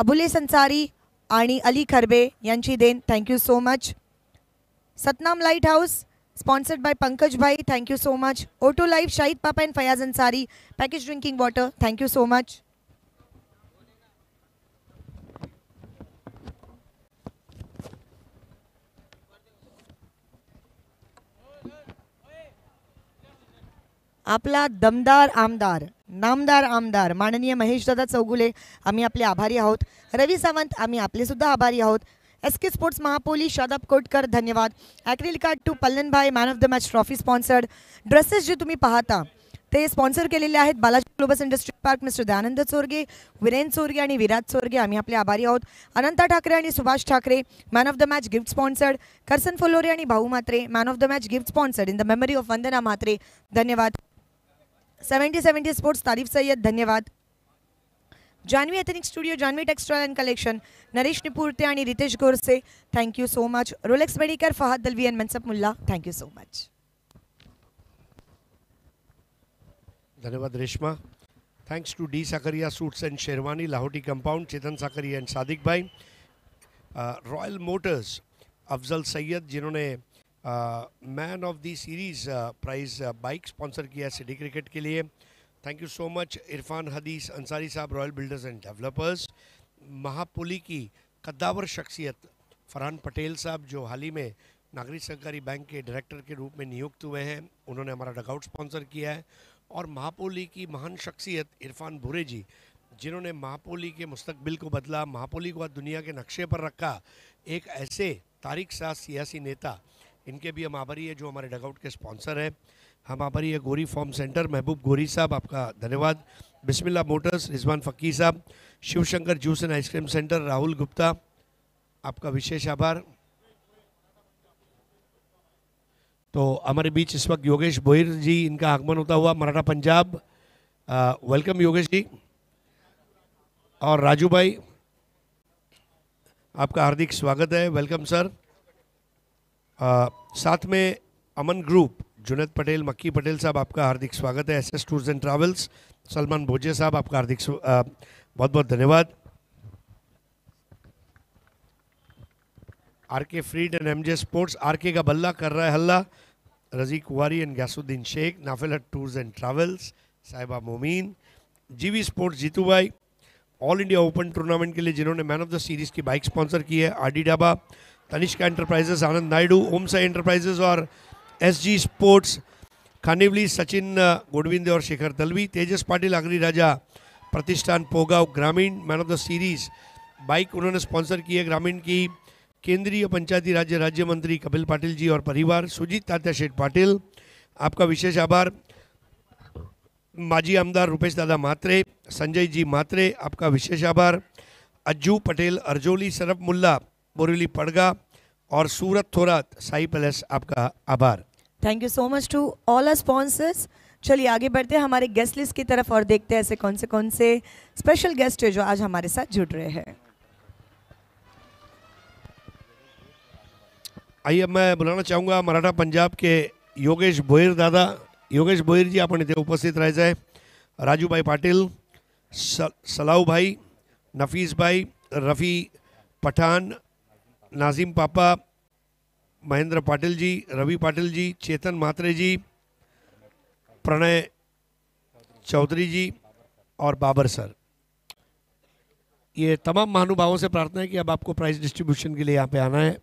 अबुले संसारी आणि अली खरबे यांची then thank you so much Satnam light house sponsored by Pankaj thank you so much auto life Shahid papa and Fayaz Ansari package drinking water thank you so much आपला दमदार आमदार नामदार आमदार माननीय दादा चौगुले आम्ही आपले आभारी आहोत रवी सावंत आम्ही आपले सुद्धा आभारी आहोत S K sports Mahapoli Shadab Kotkar धन्यवाद acrylic card two Pallanbhai man of the match trophy sponsored dresses जे तुम्ही पाहता ते स्पॉन्सर केलेले आहेत Balaji globus industry park mister Dayanand Chorge Viren Chorge आणि विराज चोरगे आम्ही आपले आभारी आहोत अनंता ठाकरे आणि Subhash Thackeray man of the match gift sponsored Karsan Folore आणि भाऊ मात्रे man of the match gift sponsored in the memory of Vandana Mhatre धन्यवाद seventy seventy sports Tarif Syed धन्यवाद Janhvi ethnic studio Janhvi textile and collection Naresh Nipurte और Ritesh Gorse you so much Rolex मेडिकर फहद दलवी एंड मनसप Mulla thank you so much धन्यवाद Reshma thanks to D Sakaria suits and sherwani Lahoti compound Chetan Sakaria and Sadiq भाई royal motors Afzal Syed जिन्होंने man of the series prize bike sponsor किया city cricket के लिए thank you so much Irfan हदीस अंसारी साहब royal builders and developers Mahapoli की कद्दावर शख्सियत फरहान पटेल साहब जो हाल ही में नागरिक सहकारी बैंक के डायरेक्टर के रूप में नियुक्त हुए हैं उन्होंने हमारा डकआउट स्पॉन्सर किया है और महापोली की महान शख्सियत इरफान भूरे जी जिन्होंने महापोली के मुस्तबिल को बदला महापोली को दुनिया के नक्शे पर रखा एक ऐसे तारिक साज सियासी नेता इनके भी हम आभारी है जो हमारे डगआउट के स्पॉन्सर हैं हम आभारी है गोरी फॉर्म सेंटर महबूब गोरी साहब आपका धन्यवाद बिस्मिल्ला मोटर्स रिजवान फ़की साहब Shivshankar juice and ice cream centre Rahul Gupta आपका विशेष आभार तो हमारे बीच इस वक्त योगेश भोईर जी इनका आगमन होता हुआ मराठा पंजाब वेलकम योगेश जी और राजू भाई आपका हार्दिक स्वागत है वेलकम सर आ, साथ में अमन ग्रुप जुनेद पटेल मक्की पटेल साहब आपका हार्दिक स्वागत है S S tours and travels Salman Bhoje साहब आपका हार्दिक बहुत बहुत धन्यवाद आर के फ्रीड and M J sports R K का बल्ला कर रहा है हल्ला रजी कुवारी एंड गयासुद्दीन शेख नाफिलट tours and travels Sahiba Momin G V sports Jitu भाई ऑल इंडिया ओपन टूर्नामेंट के लिए जिन्होंने मैन ऑफ द सीरीज़ की बाइक स्पॉन्सर की है R D dhaba Tanishka enterprises Anand Naidu ओमसा enterprises और एसजी स्पोर्ट्स खानिवली सचिन गोडविंदे और शेखर दलवी तेजस पाटिल आगरी राजा प्रतिष्ठान पोगाव ग्रामीण man of the series bike उन्होंने स्पॉन्सर की है ग्रामीण की केंद्रीय पंचायती राज्य राज्य मंत्री कपिल पाटिल जी और परिवार सुजीत तात्या शेठ पाटिल आपका विशेष आभार माजी आमदार रुपेश दादा मात्रे संजय जी मात्रे आपका विशेष आभार अज्जू पटेल अर्जोली सरफ मुल्ला बोरेली पड़गा और सूरत थोड़ा साई पैलेस आपका आभार thank you so much to all our sponsors चलिए आगे बढ़ते हैं हमारे गेस्ट लिस्ट की तरफ और देखते हैं ऐसे कौन से कौन से स्पेशल गेस्ट है जो आज हमारे साथ जुड़ रहे हैं आइए मैं बुलाना चाहूँगा मराठा पंजाब के योगेश भोईर दादा योगेश भोईर जी अपने थे उपस्थित राजू भाई पाटिल सलाऊ भाई नफीस भाई रफी पठान नाजिम पापा महेंद्र पाटिल जी रवि पाटिल जी चेतन मात्रे जी प्रणय चौधरी जी और बाबर सर ये तमाम महानुभावों से प्रार्थना है कि अब आपको प्राइज डिस्ट्रीब्यूशन के लिए यहाँ पे आना है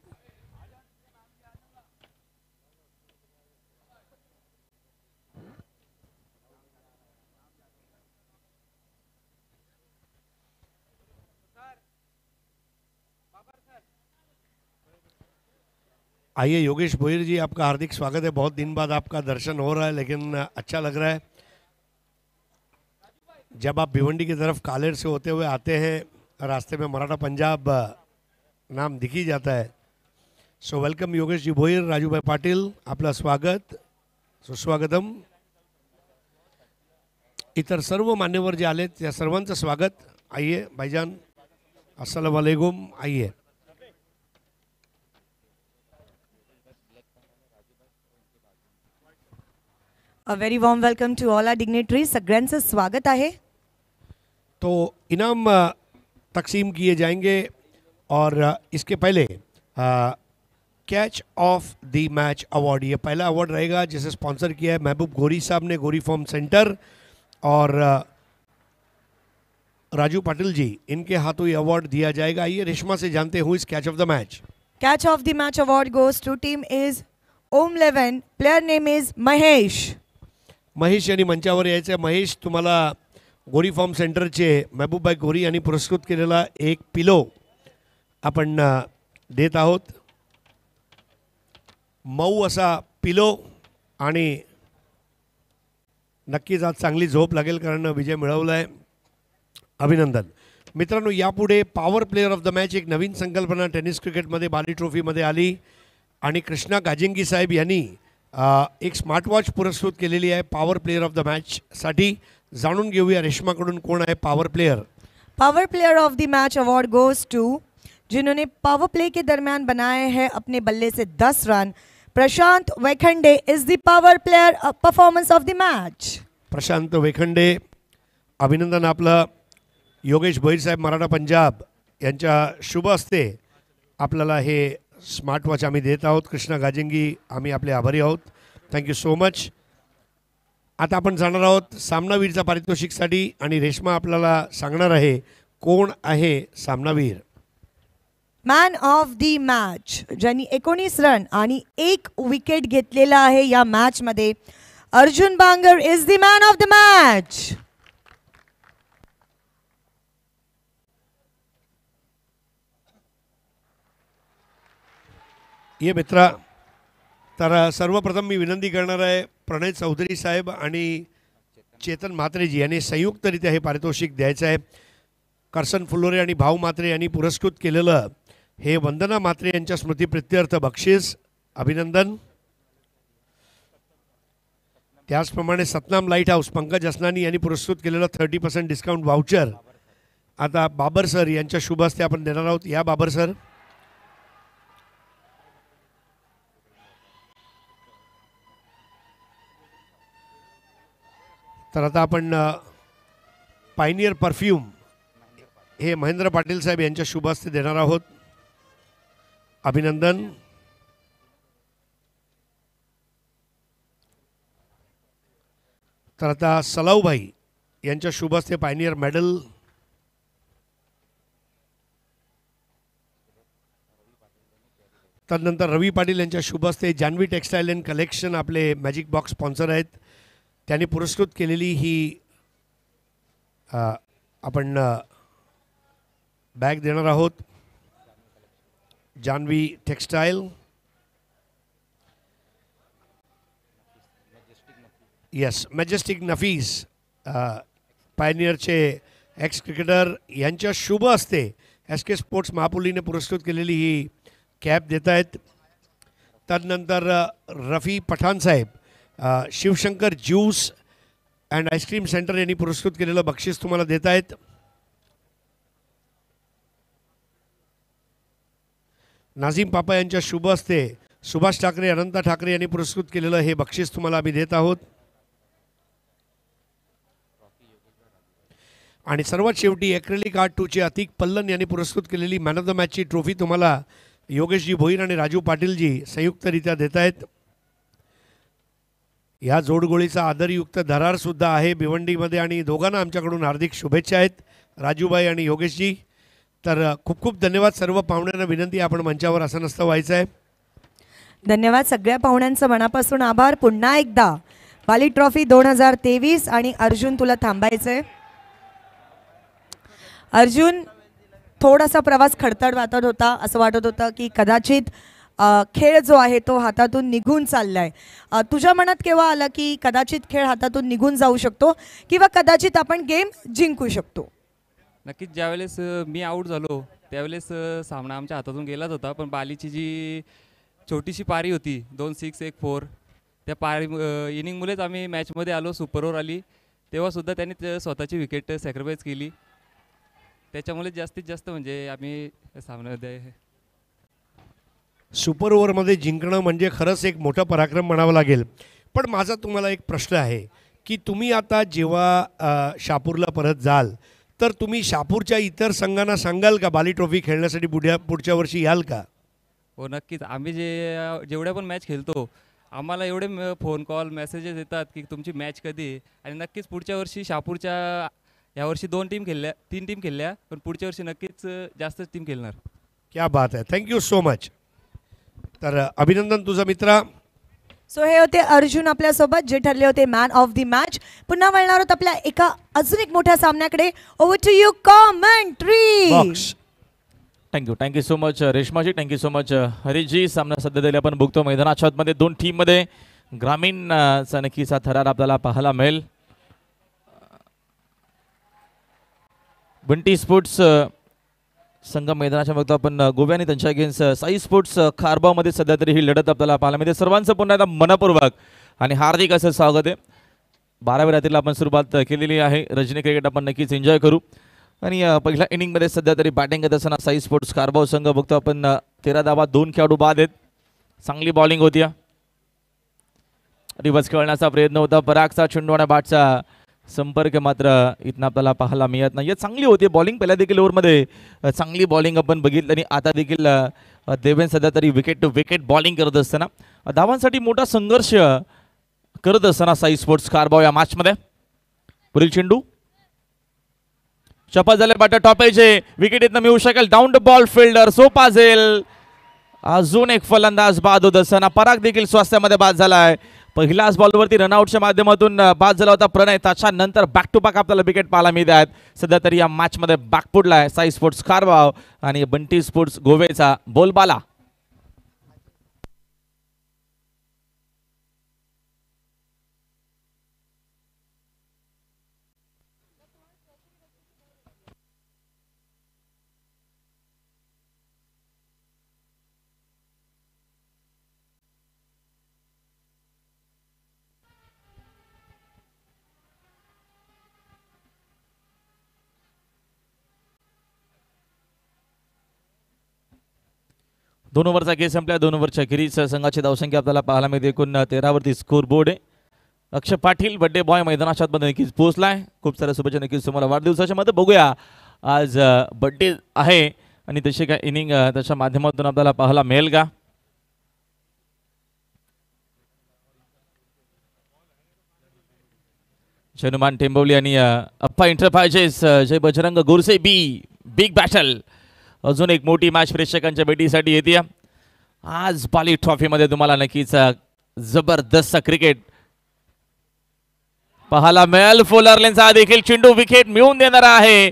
आइए योगेश भोईर जी आपका हार्दिक स्वागत है बहुत दिन बाद आपका दर्शन हो रहा है लेकिन अच्छा लग रहा है जब आप भिवंडी की तरफ कालेर से होते हुए आते हैं रास्ते में मराठा पंजाब नाम दिख ही जाता है सो वेलकम योगेश जी भोईर राजू भाई पाटिल आपका स्वागत सुस्वागतम इतर सर्व मान्यवर जे आले त्या सर्वांचं स्वागत आइए भाईजान असलकुम आइए A very warm welcome to all our dignitaries. सगळ्यांचं स्वागत आहे तो इनाम तकसीम किए जाएंगे और इसके पहले catch of the match award ये पहला अवार्ड रहेगा जिसे स्पॉन्सर किया है महबूब गोरी साहब ने गोरी फॉर्म सेंटर और राजू पाटिल जी इनके हाथों ये अवार्ड दिया जाएगा ये रेशमा से जानते हुए इस catch of the match catch of the match award goes to team is Om eleven player name is Mahesh Mahesh यांनी मंचावर यायचं आहे महेश तुम्हाला गोरी फॉर्म सेंटरचे महबूबबाई गोरी यांनी पुरस्कृत केलेला एक पिलो आपण देत आहोत मऊ असा पिलो आणि नक्कीच आज चांगली झोप लागेल कारण विजय मिळवला आहे अभिनंदन मित्रांनो यापुढे power player of the match एक नवीन संकल्पना टेनिस क्रिकेटमध्ये बाली ट्रॉफीमध्ये आली आणि कृष्णा गाजिंगी साहेब यांनी एक स्मार्टवॉच पुरस्कृत केलेली आहे पॉवर प्लेअर ऑफ द मॅचसाठी जाणून घेऊया रेश्माकडून कोण आहे power player power player of the match award goes to जिन्होंने पावर प्ले के दरम्यान बनाए हैं अपने बल्ले से 10 run Prashant Wekhande is the power player performance of the match Prashant Wekhande अभिनंदन आपलं योगेश भोईर मराठा पंजाब यांच्या शुभ हस्ते आपल्याला हे स्मार्ट वॉच आम्ही देत आहोत कृष्णा गाजिंगी आम्ही आपले आभारी आहोत थँक्यू सो मच आता आपण जाणार आहोत सामनावीरचा पारितोषिकसाठी आणि रेश्मा आपल्याला सांगणार आहे कोण आहे सामनावीर मॅन ऑफ दी मॅच ज्यांनी एकोणीस रन आणि एक विकेट घेतलेला आहे या मॅचमध्ये Arjun Bangar is the man of the match ये मित्रा तर सर्वप्रथम मी विनंती करणार आहे प्रणय चौधरी साहेब आणि चेतन म्हात्रेजी यांनी संयुक्तरित्या हे पारितोषिक द्यायचं आहे करसन फुलोरे आणि भाऊ म्हात्रे यांनी पुरस्कृत केलेलं हे वंदना म्हात्रे यांच्या स्मृतीप्रित्यर्थ बक्षीस अभिनंदन त्याचप्रमाणे सतनाम लाईट हाऊस पंकज असनानी यांनी पुरस्कृत केलेलं थर्टी पर्सेंट डिस्काउंट व्हाउचर आता बाबर सर यांच्या शुभ आपण देणार आहोत या बाबर सर तर आता आपण पायनियर परफ्यूम हे महेंद्र पाटील साहेब यांच्या शुभ देणार आहोत अभिनंदन तर आता सलाऊभाई यांच्या शुभ पायनियर मेडल त्यानंतर रवी पाटील यांच्या शुभ हस्ते जान्हवी टेक्स्टाईल अँड कलेक्शन आपले मॅजिक बॉक्स स्पॉन्सर आहेत त्यांनी पुरस्कृत केलेली ही आपण बॅग देणार आहोत Janhvi textile yes majestic Nafees पायनियरचे एक्स क्रिकेटर यांच्या शुभ असते एस के स्पोर्ट्स महापुलीने पुरस्कृत केलेली ही कॅब देत आहेत त्यानंतर रफी पठाण साहेब Shivshankar juice and ice cream centre यांनी पुरस्कृत केलेलं बक्षीस तुम्हाला देत आहेत नाझीम पापा यांच्या शुभ हस्ते सुभाष ठाकरे अनंता ठाकरे यांनी पुरस्कृत केलेलं हे बक्षीस तुम्हाला आम्ही देत आहोत आणि सर्वात शेवटी एक्रेलिक आर्ट टूचे अतिक पल्लन यांनी पुरस्कृत केलेली मॅन ऑफ द मॅचची ट्रॉफी तुम्हाला योगेशजी भोईर आणि राजू पाटीलजी संयुक्तरित्या देत आहेत या जोडगोळीचा आदरयुक्त सुद्धा आहे भिवंडीमध्ये आणि दोघांना आमच्याकडून हार्दिक शुभेच्छा आहेत राजूबाई आणि योगेशजी तर खूप खूप धन्यवाद सर्व पाहुण्यांना विनंती आपण मंचावर असं नसतं व्हायचं आहे धन्यवाद सगळ्या पाहुण्यांचं मनापासून आभार पुन्हा एकदा वाली ट्रॉफी दोन हजार तेवीस आणि अर्जुन तुला थांबायचंय अर्जुन थोडासा प्रवास खडतड वाटत होता असं वाटत होतं की कदाचित खेळ जो आहे तो हातातून निघून चालला आहे तुझ्या मनात केव्हा आला की कदाचित खेळ हातातून निघून जाऊ शकतो किंवा कदाचित आपण गेम जिंकू शकतो नक्कीच ज्यावेळेस मी आऊट झालो त्यावेळेस सामना आमच्या हातातून गेलाच होता पण बालीची जी छोटीशी पारी होती दोन सिक्स एक फोर त्या पारी इनिंगमुळेच आम्ही मॅचमध्ये आलो सुपर ओव्हर आली तेव्हासुद्धा त्यांनी स्वतःची विकेट सॅक्रिफाईस केली त्याच्यामुळे जास्तीत जास्त म्हणजे आम्ही सामन्यामध्ये सुपर ओव्हरमध्ये जिंकणं म्हणजे खरंच एक मोठा पराक्रम म्हणावा लागेल पण माझा तुम्हाला एक प्रश्न आहे की तुम्ही आता जेव्हा शापूरला परत जाल तर तुम्ही शापूरच्या इतर संघांना सांगाल का बाली ट्रॉफी खेळण्यासाठी पुढ्या पुढच्या वर्षी याल का हो नक्कीच आम्ही जे जेवढ्या पण मॅच खेळतो आम्हाला एवढे फोन कॉल मेसेजेस येतात की तुमची मॅच कधी आणि नक्कीच पुढच्या वर्षी शापूरच्या यावर्षी दोन टीम खेळल्या तीन टीम खेळल्या पण पुढच्या वर्षी नक्कीच जास्तच टीम खेळणार क्या बात आहे थँक्यू सो मच तर अभिनंदन तुझा मित्रा सो हे होते अर्जुन आपल्यासोबत जे ठरले होते मॅन ऑफ दी मॅच पुन्हा वळणार होत आपल्या एका अजून एक मोठ्या सामन्याकडे over to you commentary thank you thank you so much रेशमाजी थँक्यू सो मच हरीजी सामना सध्या दिले आपण बघतो मैदानाच्या आतमध्ये दोन टीममध्ये ग्रामीण uh, सनकीचा थरार आपल्याला पाहायला मिळेल बंटी स्पोर्ट्स संघ मैदानाच्या बघतो आपण गोव्या आणि त्यांच्या अगेन्स्ट साई स्पोर्ट्स खारबावमध्ये सध्या तरी ही लढत आपल्याला पाहायला मिळते सर्वांचं पुन्हा एकदा मनपूर्वक आणि हार्दिक असं स्वागत आहे बारावी रात्रीला आपण सुरुवात केलेली आहे रजनी क्रिकेट आपण नक्कीच एन्जॉय करू आणि पहिल्या इनिंगमध्ये सध्या तरी बॅटिंग करत असताना साई स्पोर्ट्स कारभाव संघ बघतो आपण तेरा दाबा दोन खेळाडू बाद आहेत चांगली बॉलिंग होती रिवर्स खेळण्याचा प्रयत्न होता परागचा चेंडू आणि बाटचा संपर्क मात्र इथनं आपल्याला पाहायला मिळत नाही चांगली होती बॉलिंग पहिल्या देखील ओव्हरमध्ये चांगली बॉलिंग आपण बघितली आणि आता देखील देवेन सध्या तरी विकेट टू विकेट बॉलिंग करत असताना धावांसाठी मोठा संघर्ष करत असताना साई स्पोर्ट्स कारबाव या मॅचमध्ये पुढील चेंडू शपथ झाले बाटा आहे विकेट इथनं मिळू शकेल डाऊन द बॉल फिल्डर सोपा अजून एक फलंदाज बाद होत असताना पराग देखील स्वास्थ्यामध्ये बाद झाला पहिल्याच बॉलवरती रनआउटच्या माध्यमातून बाद झाला होता प्रणय नंतर बॅक टू बॅक आपल्याला विकेट पाहायला मिळत आहेत सध्या तरी या मॅचमध्ये बॅकपुडला आहे साई स्पोर्ट्स कारवाव आणि बंटी स्पोर्ट्स गोवेचा बोलबाला दोन ओव्हरचा केस संपला दोन ओव्हरच्या खेरीस संघाची धावसंख्या आपल्याला पाहायला मिळते एकूण तेरावरती स्कोर बोर्ड आहे अक्षय पाटील बड्डे बॉय मध्ये नक्कीच पोहोचलाय खूप साऱ्या शुभेच्छा नक्कीच तुम्हाला वाढदिवसाच्या मध्ये बघूया आज बड्डे आहे आणि तशी काय इनिंग त्याच्या माध्यमातून आपल्याला पाहायला मिळेल का शनुमान टेंबवली आणि Appa enterprises Jai Bajrang Gorse B big battle अजून एक मोठी मॅच प्रेक्षकांच्या भेटीसाठी येते आज पाली ट्रॉफीमध्ये तुम्हाला नक्कीच जबरदस्त क्रिकेट पाहायला मिळेल फोलरलेनचा देखील चिंडू विकेट मिळून देणार आहे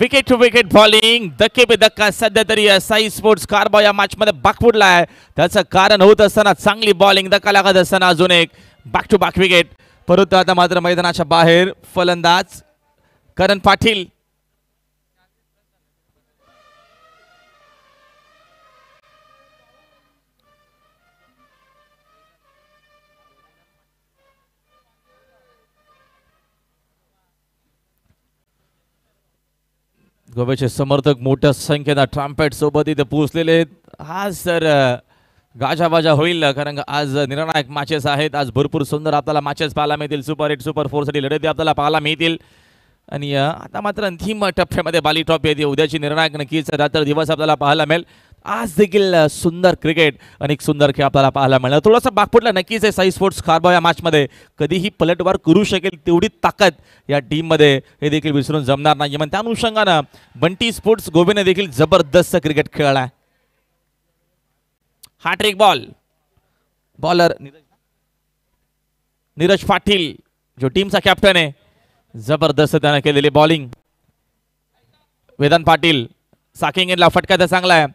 विकेट टू विकेट बॉलिंग धक्के पे धक्का सध्या तरी साई स्पोर्ट्स कार्बो या मॅचमध्ये फुटला आहे त्याचं कारण होत असताना चांगली बॉलिंग धक्का लागत असताना अजून एक बॅक टू बॅक विकेट परंतु आता मात्र मैदानाच्या बाहेर फलंदाज करण पाटील गोव्याचे समर्थक मोठ्या संख्येनं ट्रम्पेट सोबत इथे पोहोचलेले आहेत हा सर गाजाबाजा होईल कारण आज निर्णायक मॅचेस आहेत आज भरपूर सुंदर आपल्याला मॅचेस पाहायला मिळतील सुपर एट सुपर फोरसाठी लढती आपल्याला पाहायला मिळतील आणि आता मात्र अंतिम टप्प्यामध्ये बाली ट्रॉफी येते उद्याची निर्णायक नक्कीच रात्र दिवस आपल्याला पाहायला मिळेल आज देखील सुंदर क्रिकेट अनेक सुंदर खेळ आपल्याला पाहायला मिळाला थोडासा बागपुटला नक्कीच आहे साई स्पोर्ट्स खारबाव या मॅचमध्ये कधीही पलटवार करू शकेल तेवढी ताकद या टीममध्ये हे देखील विसरून जमणार नाही म्हणून त्या अनुषंगानं बंटी स्पोर्ट्स गोबीने देखील जबरदस्त क्रिकेट खेळला हा trick ball bowler Neeraj Patil जो टीमचा कॅप्टन आहे जबरदस्त त्यानं केलेली बॉलिंग वेदांत पाटील साकिंग फटका तर चांगला आहे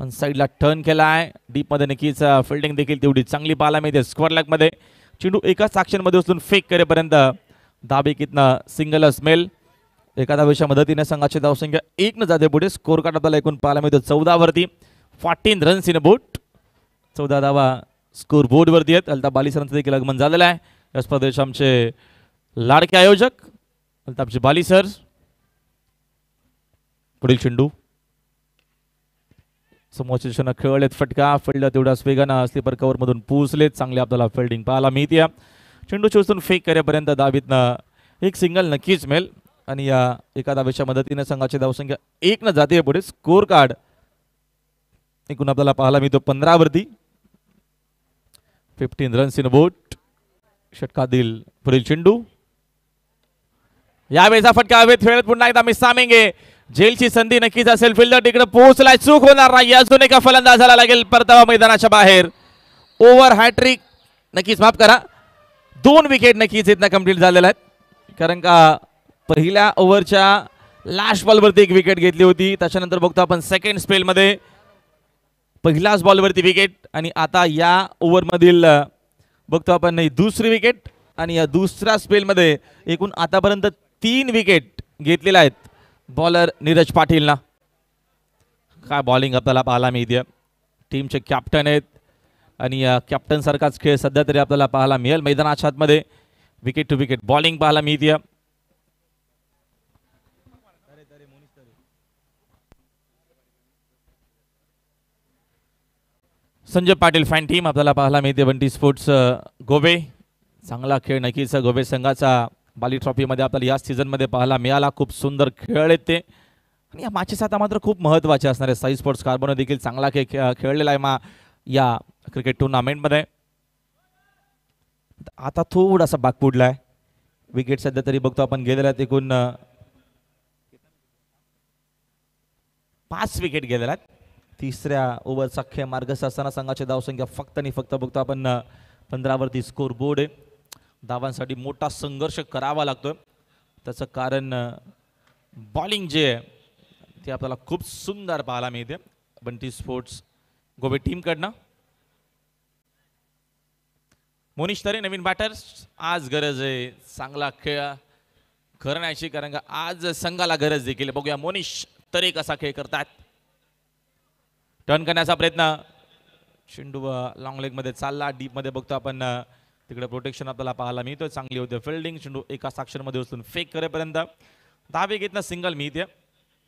ऑन साईडला टर्न केला आहे डीपमध्ये नक्कीच फिल्डिंग देखील तेवढी चांगली पाहायला मिळते स्क्वेअर लेगमध्ये चेंडू एकाच आक्षणमध्ये उचलून फेक करेपर्यंत कितनं सिंगलच मेल एका दहावीच्या मदतीने संघाची धावसंख्या एक न जाते पुढे स्कोर कार्ड आपल्याला एकूण पाहायला मिळतो चौदावरती फॉर्टीन रन्स इन बोट चौदा धावा स्कोर बोर्डवरती आहेत बाली बालिसरांचं देखील आगमन झालेलं आहे या स्पर्धेचे आमचे लाडके आयोजक अल्ताफजी बाली सर पुढील चेंडू समोरच्या क्षण खेळलेत फटका फिल्ड तेवढ्याच वेगानं स्लीपर मधून पोहोचलेत चांगले आपल्याला फिल्डिंग पाहायला मिळते या चेंडू चोचून फेक करेपर्यंत एक सिंगल नक्कीच मिळेल आणि या एका दावेच्या मदतीने संघाची धावसंख्या एक न जाते पुढे स्कोर कार्ड एकूण आपल्याला पाहायला मिळतो वरती फिफ्टीन रन्स इन बोट दिल पुढील चेंडू यावेळेचा फटका हवेत खेळत पुन्हा एकदा मी सामेंगे जेलची संधी नक्कीच असेल फिल्डर तिकडे पोहोचलाय चूक होणार नाही अजून एका फलंदाजाला लागेल परतावा मैदानाच्या बाहेर ओव्हर हॅट्रिक नक्कीच माफ करा दोन विकेट नक्कीच इथनं कम्प्लीट झालेला आहेत कारण का पहिल्या ओव्हरच्या लास्ट बॉलवरती एक विकेट घेतली होती त्याच्यानंतर बघतो आपण सेकंड स्पेलमध्ये पहिल्याच बॉलवरती विकेट आणि आता या ओव्हरमधील बघतो आपण नाही दुसरी विकेट आणि या दुसऱ्या स्पेलमध्ये एकूण आतापर्यंत तीन विकेट घेतलेल्या आहेत बॉलर नीरज पाटील ना काय बॉलिंग आपल्याला पाहायला मिळते टीमचे कॅप्टन आहेत आणि कॅप्टनसारखाच खेळ सध्या तरी आपल्याला पाहायला मिळेल मैदानाच्यामध्ये विकेट टू विकेट बॉलिंग पाहायला मिळते संजय पाटील फॅन टीम आपल्याला पाहायला मिळते बंटी स्पोर्ट्स गोवे चांगला खेळ नक्कीच गोवे संघाचा बाली ट्रॉफीमध्ये आपल्याला या सीझनमध्ये पाहायला मिळाला खूप सुंदर खेळ ते आणि या मॅचेस आता मात्र खूप महत्त्वाचे असणारे साई स्पोर्ट्स कार्बोनं देखील चांगला खेळ खेळलेला आहे मा या क्रिकेट टुर्नामेंटमध्ये आता थोडासा बाग पुडला आहे विकेट सध्या तरी बघतो आपण गेलेला आहे एकूण पाच विकेट गेलेल्या आहेत तिसऱ्या ओव्हरचा खेळ मार्गस्थ असताना संघाची धावसंख्या फक्त आणि फक्त बघतो आपण पंधरावरती स्कोर बोर्ड आहे धावांसाठी मोठा संघर्ष करावा लागतो त्याचं कारण बॉलिंग जे आहे ते आपल्याला खूप सुंदर पाहायला मिळते बंटी स्पोर्ट्स गोबे टीमकडनं मोनिश तरी नवीन बॅटर्स आज गरज आहे चांगला खेळ करण्याची कारण का आज संघाला गरज देखील बघूया मोनिश तरी कसा खेळ करतात टर्न करण्याचा प्रयत्न चेंडू लॉंग लेगमध्ये चालला डीपमध्ये बघतो आपण तिकडे प्रोटेक्शन आपल्याला पाहायला मिळतं चांगली होते फिल्डिंग चेंडू एका साक्षरमध्ये उचलून फेक करेपर्यंत दहा ना सिंगल मिळते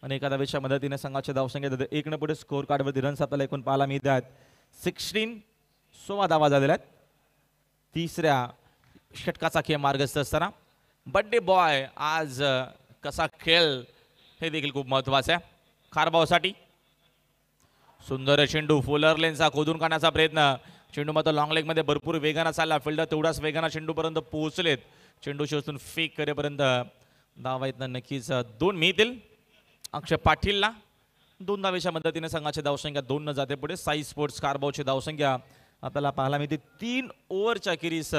आणि एका धावेच्या मदतीने संघाच्या धावसंख्या देते एक न पुढे स्कोअर कार्डवरती रन्स आपल्याला एकूण पाहायला मिळत आहेत सिक्स्टीन सोळा धावा झालेल्या आहेत तिसऱ्या षटकाचा खेळ मार्गस्थ असताना बड्डे बॉय आज कसा खेळ हे देखील खूप महत्वाचं आहे खारबावसाठी सुंदर चेंडू फुलर लेनचा खोदून काढण्याचा प्रयत्न चेंडू मात्र लॉंग मध्ये भरपूर वेगानं चालला फिल्डर तेवढाच वेगानं चेंडूपर्यंत पोहोचलेत चेंडू शोषून फेक करेपर्यंत धावा इथं नक्कीच दोन मिळतील अक्षय पाटीलला दोन धावेच्या मदतीने संघाची धावसंख्या दोन न जाते पुढे साई स्पोर्ट्स कारबावची धावसंख्या आपल्याला पाहायला मिळते तीन ओव्हरच्या किरीस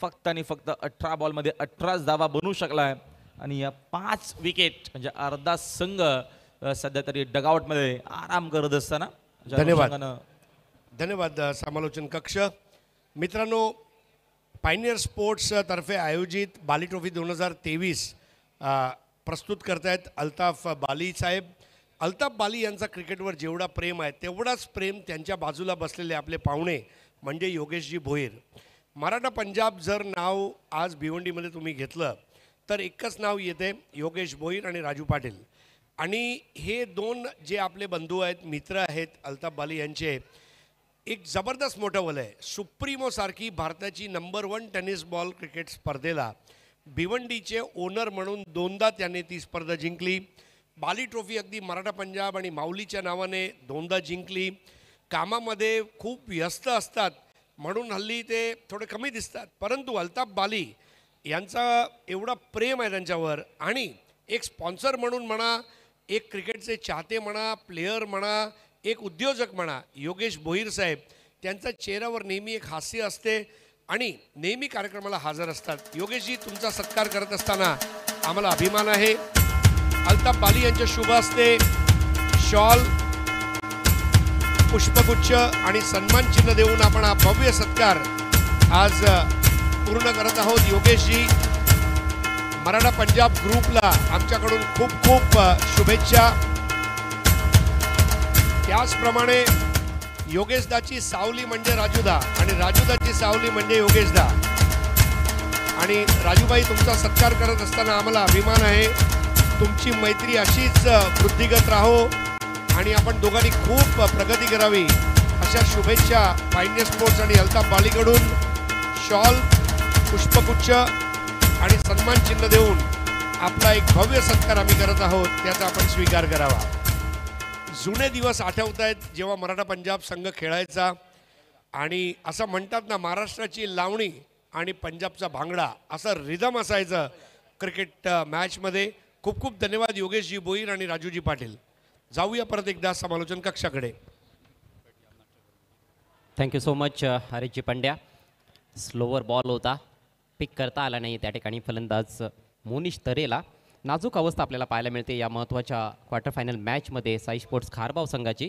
फक्त आणि फक्त अठरा बॉलमध्ये अठराच धावा बनवू शकलाय आणि या पाच विकेट म्हणजे अर्धा संघ सध्या तरी मध्ये आराम करत असताना धन्यवाद धन्यवाद समालोचन कक्ष मित्रांनो पायनियर स्पोर्ट्सतर्फे आयोजित बाली ट्रॉफी दोन हजार तेवीस प्रस्तुत करतायत अल्ताफ बाली साहेब अल्ताफ बाली यांचा क्रिकेटवर जेवढा प्रेम आहे तेवढाच प्रेम त्यांच्या बाजूला बसलेले आपले पाहुणे म्हणजे योगेशजी भोईर मराठा पंजाब जर नाव आज भिवंडीमध्ये तुम्ही घेतलं तर एकच नाव येते योगेश भोईर आणि राजू पाटील आणि हे दोन जे आपले बंधू आहेत मित्र आहेत अल्ताफ बाली यांचे एक जबरदस्त मोठं वल आहे सारखी भारताची number one tennis ball cricket स्पर्धेला भिवंडीचे ओनर म्हणून दोनदा त्याने ती स्पर्धा जिंकली बाली ट्रॉफी अगदी मराठा पंजाब आणि माऊलीच्या नावाने दोनदा जिंकली कामामध्ये खूप व्यस्त असतात म्हणून हल्ली ते थोडे कमी दिसतात परंतु अल्ताफ बाली यांचा एवढा प्रेम आहे त्यांच्यावर आणि एक स्पॉन्सर म्हणून म्हणा एक क्रिकेटचे चाहते म्हणा प्लेयर म्हणा एक उद्योजक म्हणा योगेश भोईर साहेब त्यांचा चेहऱ्यावर नेहमी एक हास्य असते आणि नेहमी कार्यक्रमाला हजर असतात योगेशजी तुमचा सत्कार करत असताना आम्हाला अभिमान आहे अल्ताप बाली यांच्या शुभ असते शॉल पुष्पगुच्छ आणि सन्मान चिन्ह देऊन आपण हा भव्य सत्कार आज पूर्ण करत आहोत योगेशजी मराठा पंजाब ग्रुपला आमच्याकडून खूप खूप शुभेच्छा त्याचप्रमाणे योगेशदाची सावली म्हणजे राजूदा आणि राजूदाची सावली म्हणजे योगेशदा आणि राजूबाई तुमचा सत्कार करत असताना आम्हाला अभिमान आहे तुमची मैत्री अशीच वृद्धिगत राहो आणि आपण दोघांनी खूप प्रगती करावी अशा शुभेच्छा पाहिजे स्पोर्ट्स आणि अल्ताफ बालीकडून शॉल पुष्पगुच्छ आणि सन्मान चिन्ह देऊन आपला एक भव्य सत्कार आम्ही करत आहोत त्याचा आपण स्वीकार करावा जुने दिवस आठवत आहेत जेव्हा मराठा पंजाब संघ खेळायचा आणि असं म्हणतात ना महाराष्ट्राची लावणी आणि पंजाबचा भांगडा असं रिदम असायचं क्रिकेट मॅचमध्ये खूप खूप धन्यवाद योगेशजी बोईर आणि राजूजी पाटील जाऊया परत एकदा समालोचन कक्षाकडे थँक्यू सो मच हरिजी पंड्या स्लोवर बॉल होता पिक करता आला नाही त्या ठिकाणी फलंदाज मोनिश तरेला नाजूक अवस्था आपल्याला पाहायला मिळते या महत्त्वाच्या क्वार्टर फायनल मॅचमध्ये साई स्पोर्ट्स खारबाव संघाची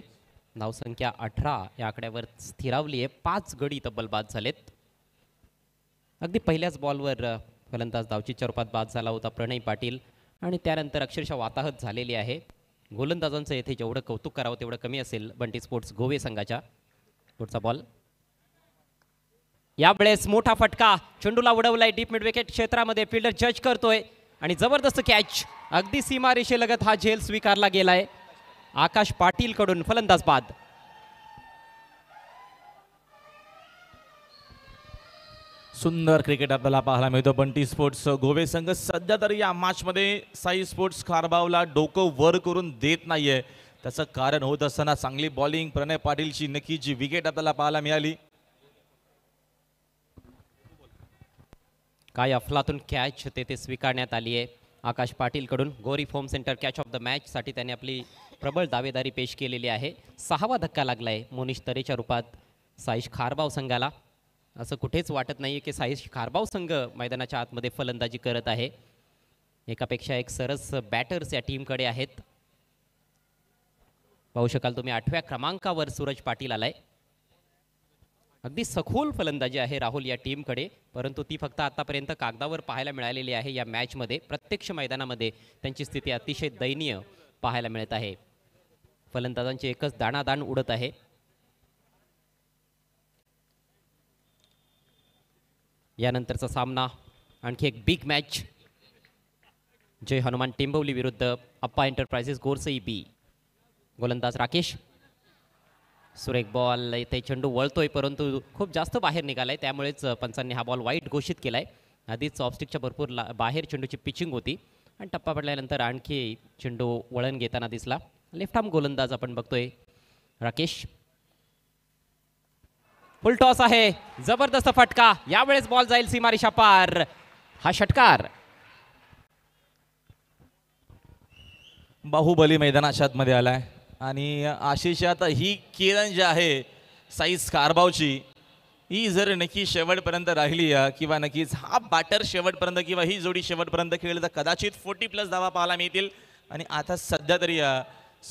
संख्या अठरा या आकड्यावर स्थिरावली आहे पाच गडी तब्बल बाद झालेत अगदी पहिल्याच बॉलवर फलंदाज धावचीच्या रूपात बाद झाला होता प्रणय पाटील आणि त्यानंतर अक्षरशः वाताहत झालेली आहे गोलंदाजांचं येथे जेवढं कौतुक करावं तेवढं कमी असेल बंटी स्पोर्ट्स गोवे संघाच्या पुढचा बॉल यावेळेस मोठा फटका चेंडूला उडवलाय डीप मिड विकेट क्षेत्रामध्ये फिल्डर जज करतोय आणि जबरदस्त कॅच अगदी सीमारेषेलगत हा झेल स्वीकारला गेलाय आकाश पाटीलकडून फलंदाज बाद सुंदर क्रिकेट आपल्याला पाहायला मिळतो बंटी स्पोर्ट्स गोवे संघ सध्या तरी या मध्ये साई स्पोर्ट्स खारबावला डोकं वर करून देत नाहीये त्याचं कारण होत असताना चांगली बॉलिंग प्रणय पाटीलची नक्की जी विकेट आपल्याला पाहायला मिळाली काय अफलातून कॅच तेथे स्वीकारण्यात आली आहे आकाश पाटीलकडून Gori foam centre catch of the मॅचसाठी त्याने आपली प्रबळ दावेदारी पेश केलेली आहे सहावा धक्का लागला आहे मोनिश तरेच्या रूपात साईश खारबाव संघाला असं कुठेच वाटत नाही आहे की साईश खारबाव संघ मैदानाच्या आतमध्ये फलंदाजी करत आहे एकापेक्षा एक सरस बॅटर्स या टीमकडे आहेत पाहू शकाल तुम्ही आठव्या क्रमांकावर सूरज पाटील आला आहे अगदी सखोल फलंदाजी आहे राहुल या टीमकडे परंतु ती फक्त आतापर्यंत कागदावर पाहायला मिळालेली आहे या मॅचमध्ये प्रत्यक्ष मैदानामध्ये त्यांची स्थिती अतिशय दयनीय पाहायला मिळत आहे फलंदाजांची एकच दाणादाण उडत आहे यानंतरचा सामना आणखी एक बिग मॅच जय हनुमान टिंबवली विरुद्ध अप्पा एंटरप्राइजेस गोरसई बी गोलंदाज राकेश सुरेख बॉल इथे चेंडू वळतोय परंतु खूप जास्त बाहेर निघालाय त्यामुळेच पंचांनी हा बॉल वाईट घोषित केलाय आधीच ऑफस्टिकच्या भरपूर ला बाहेर चेंडूची पिचिंग होती आणि टप्पा पडल्यानंतर आणखी चेंडू वळण घेताना दिसला लेफ्ट आर्म गोलंदाज आपण बघतोय राकेश फुल टॉस आहे जबरदस्त फटका यावेळेस बॉल जाईल सीमारी शापार हा षटकार बाहुबली मैदानाच्या मध्ये आलाय आणि आशिष आता ही किरण जी आहे साईज स्कारबावची ही जर नक्की शेवटपर्यंत राहिली किंवा नक्कीच हा बॅटर शेवटपर्यंत किंवा ही जोडी शेवटपर्यंत खेळली तर कदाचित फोर्टी प्लस धावा पाहायला मिळतील आणि आता सध्या तरी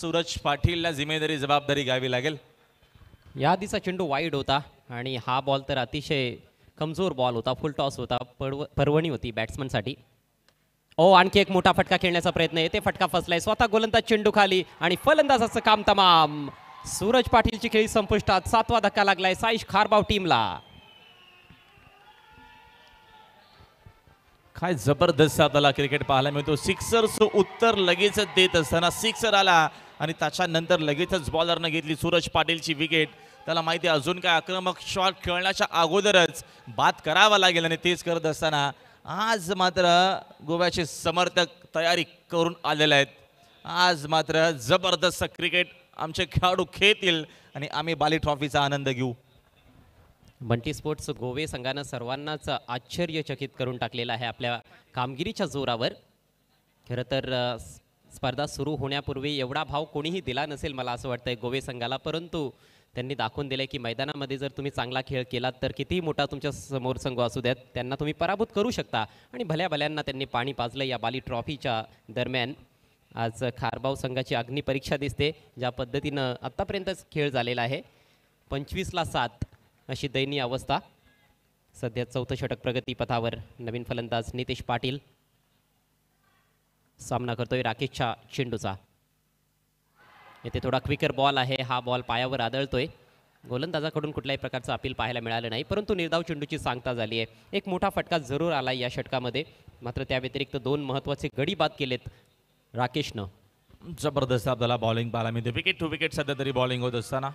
सूरज पाटीलला जिम्मेदारी जबाबदारी घ्यावी लागेल या आधीचा चेंडू वाईट होता आणि हा बॉल तर अतिशय कमजोर बॉल होता फुल टॉस होता पर्व पर्वणी होती बॅट्समनसाठी ओ आणखी एक मोठा फटका खेळण्याचा प्रयत्न येते फटका फसलाय स्वतः गोलंदाज चेंडू खाली आणि फलंदाजाचं काम तमाम सूरज पाटीलची खेळी संपुष्टात सातवा धक्का लागलाय साईश खारबाव टीमला काय जबरदस्त आपल्याला क्रिकेट पाहायला मिळतो सिक्सरचं उत्तर लगेच देत असताना सिक्सर आला आणि त्याच्यानंतर लगेचच बॉलरनं घेतली सूरज पाटीलची विकेट त्याला माहिती अजून काय आक्रमक शॉट खेळण्याच्या अगोदरच बाद करावा लागेल आणि तेच करत असताना आज मात्र गोव्याचे समर्थक तयारी करून आलेले आहेत आज मात्र जबरदस्त क्रिकेट आमचे खेळाडू खेळतील आणि आम्ही बाली ट्रॉफीचा आनंद घेऊ बंटी स्पोर्ट्स गोवे संघानं सर्वांनाच आश्चर्यचकित करून टाकलेलं आहे आपल्या कामगिरीच्या जोरावर खरं तर स्पर्धा सुरू होण्यापूर्वी एवढा भाव कोणीही दिला नसेल मला असं वाटतंय गोवे संघाला परंतु त्यांनी दाखवून दिलं की मैदानामध्ये जर तुम्ही चांगला खेळ केलात तर कितीही मोठा तुमच्या समोर संघ असू द्यात त्यांना तुम्ही पराभूत करू शकता आणि भल्या भल्यांना त्यांनी पाणी पाजलं या बाली ट्रॉफीच्या दरम्यान आज खारबाव संघाची अग्निपरीक्षा दिसते ज्या पद्धतीनं आत्तापर्यंतच खेळ झालेला आहे पंचवीसला सात अशी दयनीय अवस्था सध्या चौथं षटक प्रगतीपथावर नवीन फलंदाज नितेश पाटील सामना करतोय राकेशच्या चेंडूचा येथे थोडा क्विकर बॉल आहे हा बॉल पायावर आदळतोय गोलंदाजाकडून कुठल्याही प्रकारचं अपील पाहायला मिळालं नाही परंतु निर्धाव चेंडूची सांगता झाली आहे एक मोठा फटका जरूर आला या षटकामध्ये मात्र त्या व्यतिरिक्त दोन महत्त्वाचे गडी बाद केलेत राकेशनं जबरदस्त आपल्याला बॉलिंग पाहायला मिळते विकेट टू विकेट सध्या तरी बॉलिंग होत असताना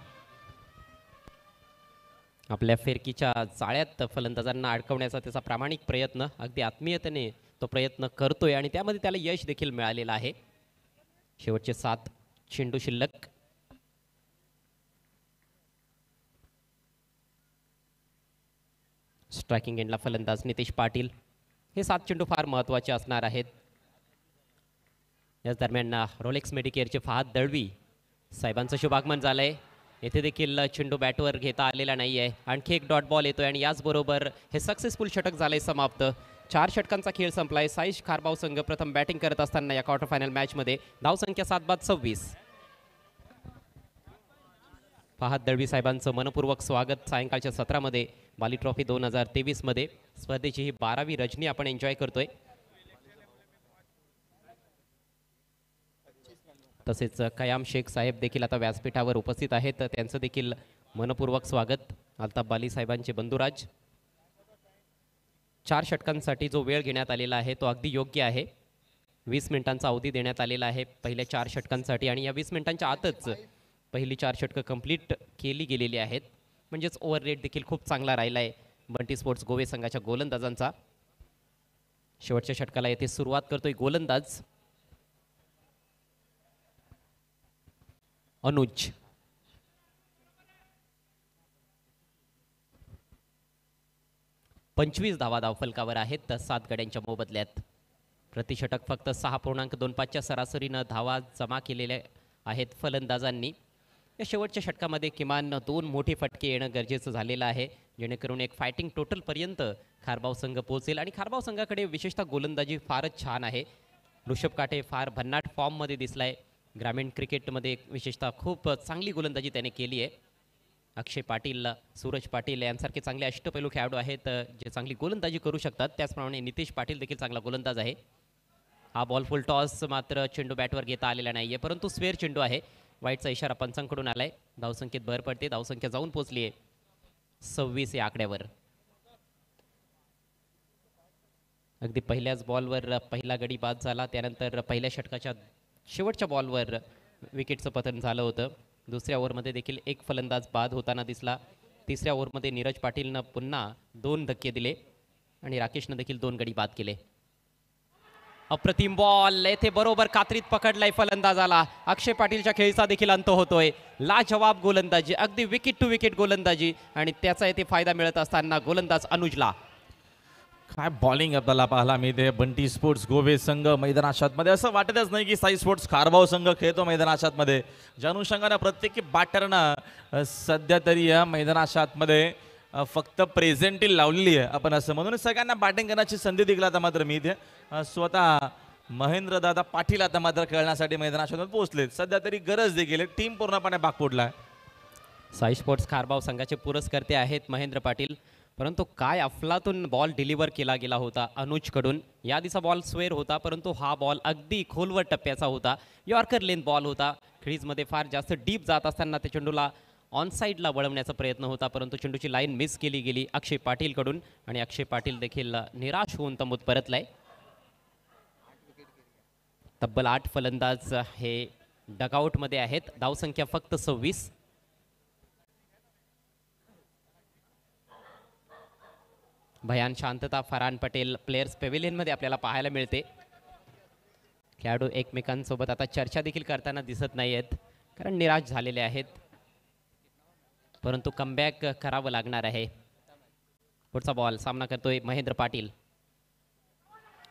आपल्या फेरकीच्या जाळ्यात फलंदाजांना अडकवण्याचा त्याचा प्रामाणिक प्रयत्न अगदी आत्मीयतेने तो प्रयत्न करतोय आणि त्यामध्ये त्याला यश देखील मिळालेलं आहे शेवटचे सात चेंडू शिल्लक स्ट्रायकिंग एंडला फलंदाज नितेश पाटील हे सात चेंडू फार महत्वाचे असणार आहेत याच दरम्यान रोलेक्स मेडिकेअरचे फहाद दळवी साहेबांचं शुभागमन झालं आहे येथे देखील चेंडू बॅटवर घेता आलेला नाही आहे आणखी एक डॉट बॉल येतोय आणि याचबरोबर हे सक्सेसफुल षटक झालंय समाप्त चार षटकांचा खेळ संपलाय साईश खारबाव संघ प्रथम बॅटिंग करत असताना या क्वार्टर फायनल मॅचमध्ये संख्या सात बाद सव्वीस पहात दळवी साहेबांचं मनपूर्वक स्वागत सायंकाळच्या सत्रामध्ये बाली ट्रॉफी दोन हजार मध्ये स्पर्धेची ही बारावी रजनी आपण एन्जॉय करतोय तसेच कयाम शेख साहेब देखील आता व्यासपीठावर उपस्थित आहेत त्यांचं देखील मनपूर्वक स्वागत आता बाली साहेबांचे बंधुराज चार षटकांसाठी जो वेळ घेण्यात आलेला आहे तो अगदी योग्य आहे वीस मिनिटांचा अवधी देण्यात आलेला आहे पहिल्या चार षटकांसाठी आणि या वीस मिनिटांच्या आतच पहिली चार षटकं कंप्लीट केली गेलेली आहेत म्हणजेच ओव्हर रेट देखील खूप चांगला राहिला आहे बंटी स्पोर्ट्स गोवे संघाच्या गोलंदाजांचा शेवटच्या षटकाला येथे सुरुवात करतोय गोलंदाज अनुज पंचवीस धावा धावफलकावर आहेत तर सात गड्यांच्या मोबदल्यात प्रतिषटक फक्त सहा पूर्णांक दोन पाचच्या सरासरीनं धावा जमा केलेल्या आहेत फलंदाजांनी या शेवटच्या षटकामध्ये किमान दोन मोठे फटके येणं गरजेचं झालेलं आहे जेणेकरून एक फायटिंग टोटलपर्यंत खारबाव संघ पोहोचेल आणि खारबाव संघाकडे विशेषतः गोलंदाजी फारच छान आहे ऋषभ काटे फार भन्नाट फॉर्ममध्ये दिसला आहे ग्रामीण क्रिकेटमध्ये विशेषतः खूप चांगली गोलंदाजी त्याने केली आहे अक्षय पाटील सूरज पाटील यांसारखे चांगले अष्टपैलू खेळाडू आहेत जे चांगली गोलंदाजी करू शकतात त्याचप्रमाणे नितेश पाटील देखील चांगला गोलंदाज आहे हा बॉल फुल टॉस मात्र चेंडू बॅटवर घेता आलेला नाही आहे परंतु स्वेअर चेंडू आहे वाईटचा इशारा पंचांकडून आला आहे धावसंख्येत भर पडते धावसंख्या जाऊन पोचली आहे सव्वीस या आकड्यावर अगदी पहिल्याच बॉलवर पहिला गडी बाद झाला त्यानंतर पहिल्या षटकाच्या शेवटच्या बॉलवर विकेटचं पतन झालं होतं दुसऱ्या ओव्हरमध्ये देखील एक फलंदाज बाद होताना दिसला तिसऱ्या ओव्हरमध्ये नीरज पाटीलनं पुन्हा दोन धक्के दिले आणि राकेशनं देखील दोन गडी बाद केले अप्रतिम बॉल येथे बरोबर कात्रीत पकडलाय फलंदाजाला अक्षय पाटीलच्या खेळीचा देखील अंत होतोय लाजवाब गोलंदाजी अगदी विकेट टू विकेट गोलंदाजी आणि त्याचा येथे फायदा मिळत असताना गोलंदाज अनुजला काय बॉलिंग आपल्याला पाहला मी ते बंटी स्पोर्ट्स गोवे संघ मध्ये असं वाटतच नाही की साई स्पोर्ट्स खारभाव संघ खेळतो मैदानाशातमध्ये ज्या अनुषंगाने प्रत्येकी बॅटरनं सध्या तरी या मध्ये फक्त प्रेझेंटी लावलेली आहे आपण असं म्हणून सगळ्यांना बॅटिंग करण्याची संधी दिली आता मात्र मी इथे स्वतः महेंद्रदादा पाटील आता मात्र खेळण्यासाठी मैदानाशात पोहोचले सध्या तरी गरज देखील टीम पूर्णपणे बाग आहे साई स्पोर्ट्स खारभाव संघाचे पुरस्कर्ते आहेत महेंद्र पाटील परंतु काय अफलातून बॉल डिलिव्हर केला गेला होता अनुजकडून या दिसा बॉल स्वेअर होता परंतु हा बॉल अगदी खोलवर टप्प्याचा होता यॉर्कर लेन बॉल होता क्रीजमध्ये फार जास्त डीप जात असताना त्या चेंडूला ऑन साईडला वळवण्याचा प्रयत्न होता परंतु चेंडूची लाईन मिस केली गेली अक्षय पाटीलकडून आणि अक्षय पाटील देखील निराश होऊन तंबूत परतलाय तब्बल आठ फलंदाज हे डगआउटमध्ये आहेत धावसंख्या फक्त सव्वीस भयान शांतता फरहान पटेल प्लेयर्स पेविलियनमध्ये आपल्याला पाहायला मिळते खेळाडू एकमेकांसोबत आता चर्चा देखील करताना दिसत नाही आहेत कारण निराश झालेले आहेत परंतु कमबॅक करावं लागणार आहे पुढचा बॉल सामना करतोय महेंद्र पाटील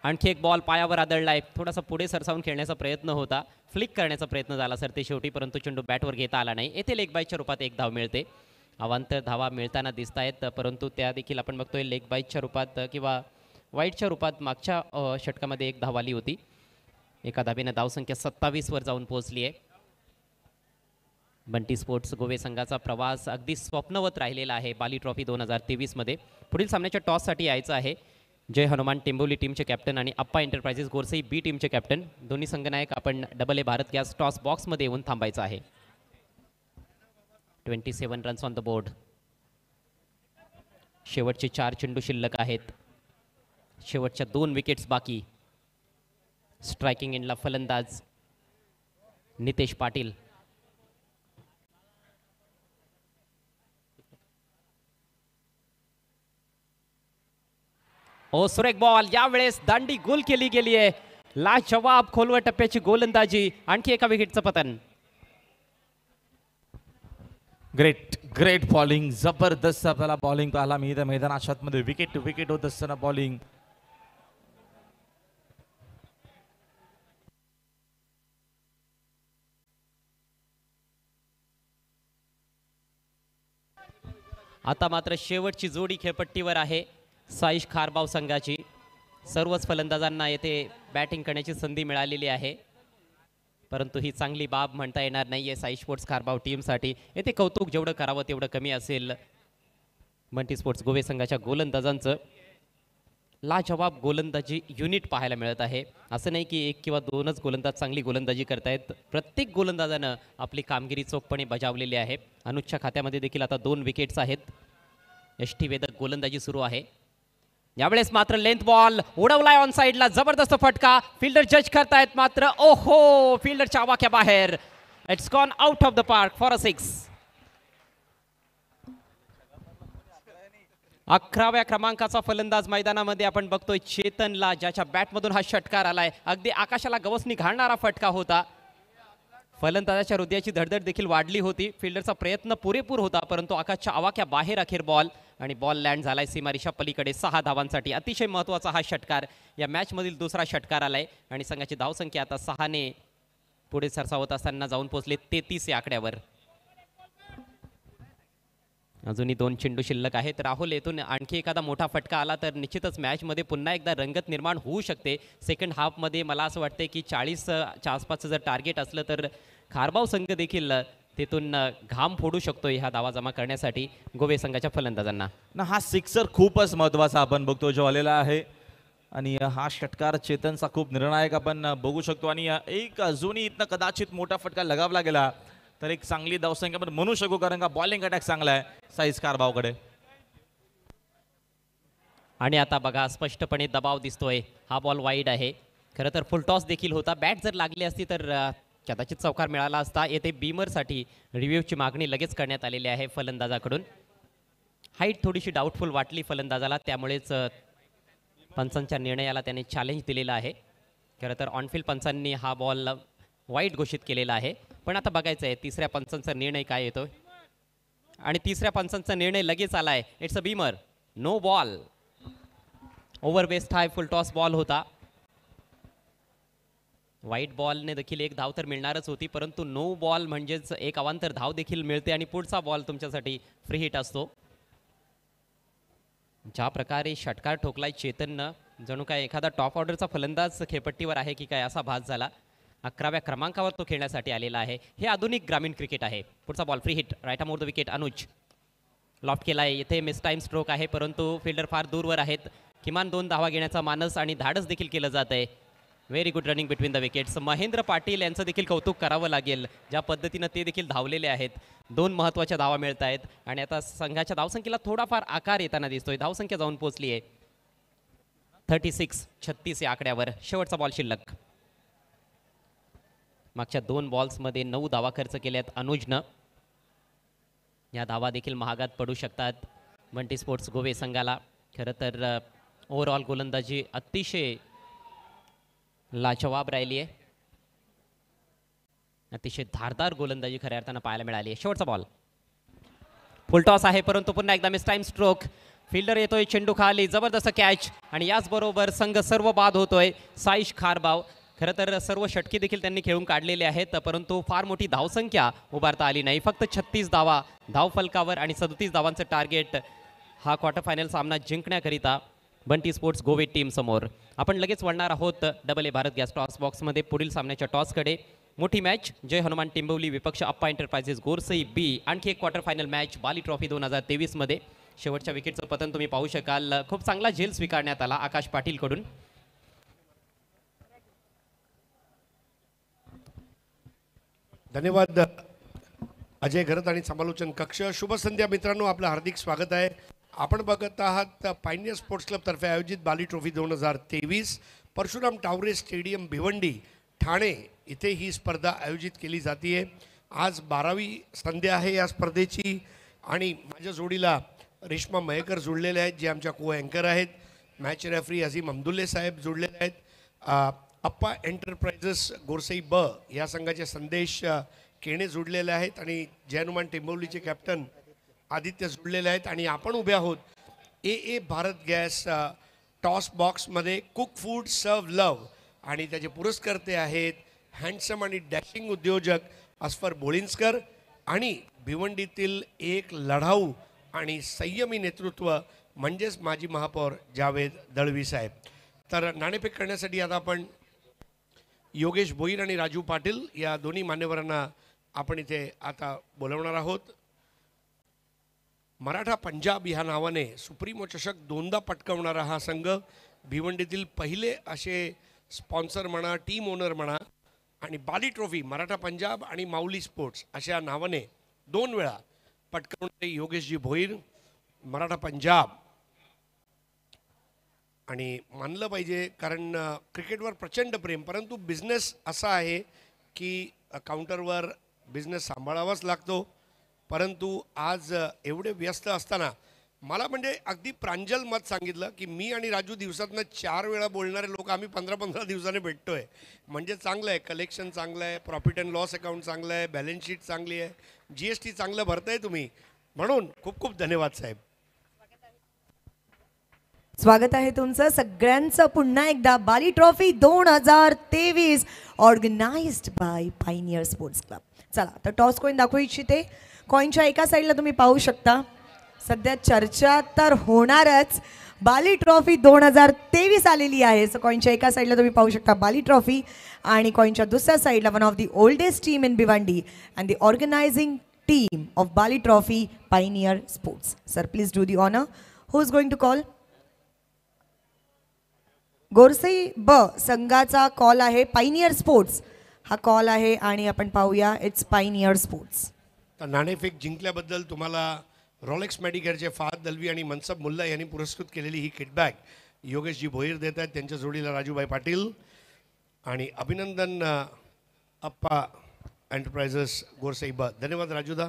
आणखी एक बॉल पायावर आदळला आहे थोडासा पुढे सरसावून खेळण्याचा प्रयत्न होता फ्लिक करण्याचा प्रयत्न झाला सर ते शेवटी परंतु चेंडू बॅटवर घेता आला नाही येथे लेग बायच्या रूपात एक धाव मिळते अवांतर धावा मिळताना दिसत आहेत परंतु त्या देखील आपण बघतोय लेग बाईटच्या रूपात किंवा वाईटच्या रूपात मागच्या षटकामध्ये एक धाव आली होती एका संख्या धावसंख्या सत्तावीसवर जाऊन पोहोचली आहे बंटी स्पोर्ट्स गोवे संघाचा प्रवास अगदी स्वप्नवत राहिलेला आहे बाली ट्रॉफी दोन हजार तेवीसमध्ये पुढील सामन्याच्या टॉससाठी यायचं आहे जय हनुमान टेंबोली टीमचे कॅप्टन आणि अप्पा एंटरप्राइजेस गोरसई बी टीमचे कॅप्टन दोन्ही संघनायक आपण double A Bharat gas toss बॉक्समध्ये येऊन थांबायचं आहे twenty seven runs on the board शेवटचे चार चेंडू शिल्लक आहेत शेवटच्या दोन विकेट्स बाकी स्ट्रायकिंग इनला फलंदाज नितेश पाटील ओ हो, सुरेख बॉल यावेळेस दांडी गोल केली गेली आहे जवाब खोलवर टप्प्याची गोलंदाजी आणखी एका विकेटचं पतन ग्रेट ग्रेट बॉलिंग जबरदस्त आपल्याला बॉलिंग पाहायला मी मैदान मध्ये विकेट टू विकेट होत असताना बॉलिंग आता मात्र शेवटची जोडी खेळपट्टीवर आहे साईश खारबाव संघाची सर्वच फलंदाजांना येथे बॅटिंग करण्याची संधी मिळालेली आहे परंतु ही चांगली बाब म्हणता येणार नाही आहे साई स्पोर्ट्स कारबाव टीमसाठी येथे कौतुक जेवढं करावं तेवढं कमी असेल मंटी स्पोर्ट्स गोवे संघाच्या गोलंदाजांचं लाजवाब गोलंदाजी युनिट पाहायला मिळत आहे असं नाही की एक किंवा दोनच गोलंदाज चांगली गोलंदाजी करतायत प्रत्येक गोलंदाजानं आपली कामगिरी चोखपणे बजावलेली आहे अनुजच्या खात्यामध्ये देखील आता दोन विकेट्स आहेत यष्टीवेदक गोलंदाजी सुरू आहे यावेळेस मात्र लेंथ बॉल उडवलाय ऑन साईडला जबरदस्त फटका फिल्डर जज करतायत मात्र ओहो फिल्डरच्या आवाक्या बाहेर it's gone out of the park for a six अकराव्या क्रमांकाचा फलंदाज मैदानामध्ये आपण बघतोय चेतनला ज्याच्या बॅटमधून हा षटकार आलाय अगदी आकाशाला गवसणी घालणारा फटका होता फलंदाजाच्या हृदयाची धडधड देखील वाढली होती फिल्डरचा प्रयत्न पुरेपूर होता परंतु आकाशच्या आवाक्या बाहेर अखेर बॉल आणि बॉल लँड झालाय सीमारीच्या पलीकडे सहा धावांसाठी अतिशय महत्त्वाचा हा षटकार या मॅचमधील दुसरा षटकार आलाय आणि संघाची धावसंख्या आता सहाने पुढे सरसावत असताना जाऊन पोहोचले तेहतीस या आकड्यावर अजूनही दोन चेंडू शिल्लक आहेत राहुल येथून आणखी एखादा मोठा फटका आला तर निश्चितच मॅचमध्ये पुन्हा एकदा रंगत निर्माण होऊ शकते सेकंड हाफमध्ये मला असं वाटते की चाळीसच्या आसपासचं जर टार्गेट असलं तर खारबाव संघ देखील तिथून घाम फोडू शकतो ह्या दावा जमा करण्यासाठी गोवे संघाच्या फलंदाजांना ना हा सिक्सर खूपच महत्त्वाचा आपण बघतो जो आलेला आहे आणि हा षटकार चेतनचा खूप निर्णायक आपण बघू शकतो आणि एक अजूनही इथनं कदाचित मोठा फटका लगावला गेला तर एक चांगली धावसंख्या पण म्हणू शकू कारण का बॉलिंग अटॅक चांगला आहे साईज कारभावकडे आणि आता बघा स्पष्टपणे दबाव दिसतोय हा बॉल वाईड आहे खरं तर टॉस देखील होता बॅट जर लागली असती तर कदाचित चौकार मिळाला असता येथे बीमरसाठी रिव्ह्यूची मागणी लगेच करण्यात आलेली आहे फलंदाजाकडून हाईट थोडीशी डाऊटफुल वाटली फलंदाजाला त्यामुळेच पंचांच्या निर्णयाला त्याने चॅलेंज दिलेला आहे खरं तर ऑनफिल्ड पंचांनी हा बॉल वाईट घोषित केलेला आहे पण आता बघायचं आहे तिसऱ्या पंचांचा निर्णय काय येतो आणि तिसऱ्या पंचांचा निर्णय लगेच आला आहे it's a beamer no ball over waist high full toss ball होता वाईट बॉलने देखील एक धाव तर मिळणारच होती परंतु नो बॉल म्हणजेच एक अवांतर धाव देखील मिळते आणि पुढचा बॉल तुमच्यासाठी फ्री हिट असतो ज्या प्रकारे षटकार ठोकलाय चेतननं जणू काय एखादा टॉप ऑर्डरचा फलंदाज खेपट्टीवर आहे की काय असा भास झाला अकराव्या क्रमांकावर तो खेळण्यासाठी आलेला आहे हे आधुनिक ग्रामीण क्रिकेट आहे पुढचा ball free hit right more the wicket Anuj loft केला आहे येथे मिस टाईम स्ट्रोक आहे परंतु फिल्डर फार दूरवर आहेत किमान दोन धावा घेण्याचा मानस आणि धाडस देखील केलं जात आहे very good running between the wickets Mahendra Patil यांचं देखील कौतुक करावं लागेल ज्या पद्धतीनं ते देखील धावलेले आहेत दोन महत्त्वाच्या धावा मिळत आहेत आणि आता संघाच्या धावसंख्येला थोडाफार आकार येताना दिसतोय धावसंख्या जाऊन पोहोचली आहे थर्टी सिक्स छत्तीस या आकड्यावर शेवटचा बॉल शिल्लक मागच्या दोन बॉल्समध्ये नऊ धावा खर्च केल्यात अनुजनं या धावा देखील महागात पडू शकतात मंटी स्पोर्ट्स गोवे संघाला खरं तर ओव्हरऑल गोलंदाजी अतिशय लाजवाब राहिली आहे अतिशय धारदार गोलंदाजी खऱ्या अर्थानं पाहायला मिळाली आहे शेवटचा बॉल फुलटॉस आहे परंतु पुन्हा एकदा मिस टाइम स्ट्रोक फिल्डर येतोय चेंडू खाली जबरदस्त कॅच आणि याचबरोबर संघ सर्व बाद होतोय साईश खारबाव खरं तर सर्व षटके देखील त्यांनी खेळून काढलेले आहेत परंतु फार मोठी धावसंख्या उभारता आली नाही फक्त छत्तीस धावा धावफलकावर आणि सदतीस धावांचं टार्गेट हा क्वार्टर फायनल सामना जिंकण्याकरिता बंटी स्पोर्ट्स गोवे टीमसमोर आपण लगेच वळणार आहोत double A Bharat gas toss बॉक्समध्ये पुढील सामन्याच्या टॉसकडे मोठी मॅच जय हनुमान टिंबवली विपक्ष अप्पा एंटरप्राइजेस गोरसई बी आणखी एक quarter final match Bali trophy दोन हजार तेवीसमध्ये शेवटच्या विकेटचं पतन तुम्ही पाहू शकाल खूप चांगला झेल स्वीकारण्यात आला आकाश पाटीलकडून धन्यवाद अजय घरत आणि समालोचन कक्ष शुभ संध्या मित्रांनो आपलं हार्दिक स्वागत आहे आपण बघत आहात पायनियर स्पोर्ट्स क्लबतर्फे आयोजित बाली ट्रॉफी दोन हजार तेवीस परशुराम टावरे स्टेडियम भिवंडी ठाणे इथे ही स्पर्धा आयोजित केली जाते आज बारावी संध्या आहे या स्पर्धेची आणि माझ्या जोडीला रेश्मा मयेकर जुळलेल्या आहेत जे आमच्या को अँकर आहेत मॅच रेफरी अझीम अब्दुल्ले साहेब जुळलेले आहेत अप्पा एंटरप्राइजेस गोरसई ब या संघाचे संदेश केणे जुडलेले आहेत आणि जयनुमान टेंबोलीचे कॅप्टन आदित्य जुडलेले आहेत आणि आपण उभे आहोत A A Bharat gas toss बॉक्समध्ये कुक फूड सर्व लव आणि त्याचे पुरस्कर्ते आहेत हँडसम आणि डॅशिंग उद्योजक अस्फर बोलिंस्कर आणि भिवंडीतील एक लढाऊ आणि संयमी नेतृत्व म्हणजेच माजी महापौर जावेद दळवी साहेब तर नाणेफेक करण्यासाठी आता आपण योगेश भोईर आणि राजू पाटील या दोन्ही मान्यवरांना आपण इथे आता बोलवणार आहोत मराठा पंजाब ह्या नावाने सुप्रीमो चषक दोनदा पटकावणारा हा संघ भिवंडीतील पहिले असे स्पॉन्सर म्हणा टीम ओनर म्हणा आणि बाली ट्रॉफी मराठा पंजाब आणि माऊली स्पोर्ट्स अशा नावाने दोन वेळा पटकावणारे योगेशजी भोईर मराठा पंजाब आणि मानलं पाहिजे कारण क्रिकेटवर प्रचंड प्रेम परंतु बिझनेस असा आहे की काउंटरवर बिझनेस सांभाळावाच लागतो परंतु आज एवढे व्यस्त असताना मला म्हणजे अगदी प्रांजल मत सांगितलं की मी आणि राजू दिवसातनं चार वेळा बोलणारे लोक आम्ही पंधरा पंधरा दिवसाने भेटतो आहे म्हणजे चांगलं आहे कलेक्शन चांगलं आहे प्रॉफिट अँड लॉस अकाउंट चांगलं आहे बॅलन्स शीट चांगली आहे जी एस टी चांगलं भरताय तुम्ही म्हणून खूप खूप धन्यवाद साहेब स्वागत आहे तुमचं सगळ्यांचं पुन्हा एकदा बाली ट्रॉफी दोन हजार तेवीस organised by pioneer sports club चला तर टॉस कॉईन दाखवू इच्छिते कॉईनच्या एका साईडला तुम्ही पाहू शकता सध्या चर्चा तर होणारच बाली ट्रॉफी दोन हजार तेवीस आलेली आहे सो कॉईनच्या एका साईडला तुम्ही पाहू शकता बाली ट्रॉफी आणि कॉईनच्या दुसऱ्या साईडला one of the oldest team in Bhiwandi and the organising team of Bali trophy pioneer sports sir please do the honour who is going to call Gorsai B संघाचा कॉल आहे पायनियर स्पोर्ट्स हा कॉल आहे आणि आपण पाहूया इट्स पायनियर स्पोर्ट्स तर नाणेफेक जिंकल्याबद्दल तुम्हाला रॉलेक्स मेडिकेअरचे फाद दलवी आणि मनसब मुल्ला यांनी पुरस्कृत केलेली ही किटबॅग योगेशजी भोईर देत आहेत त्यांच्या जोडीला राजूभाई पाटील आणि अभिनंदन अप्पा एंटरप्राइजेस गोरसई ब धन्यवाद राजूदा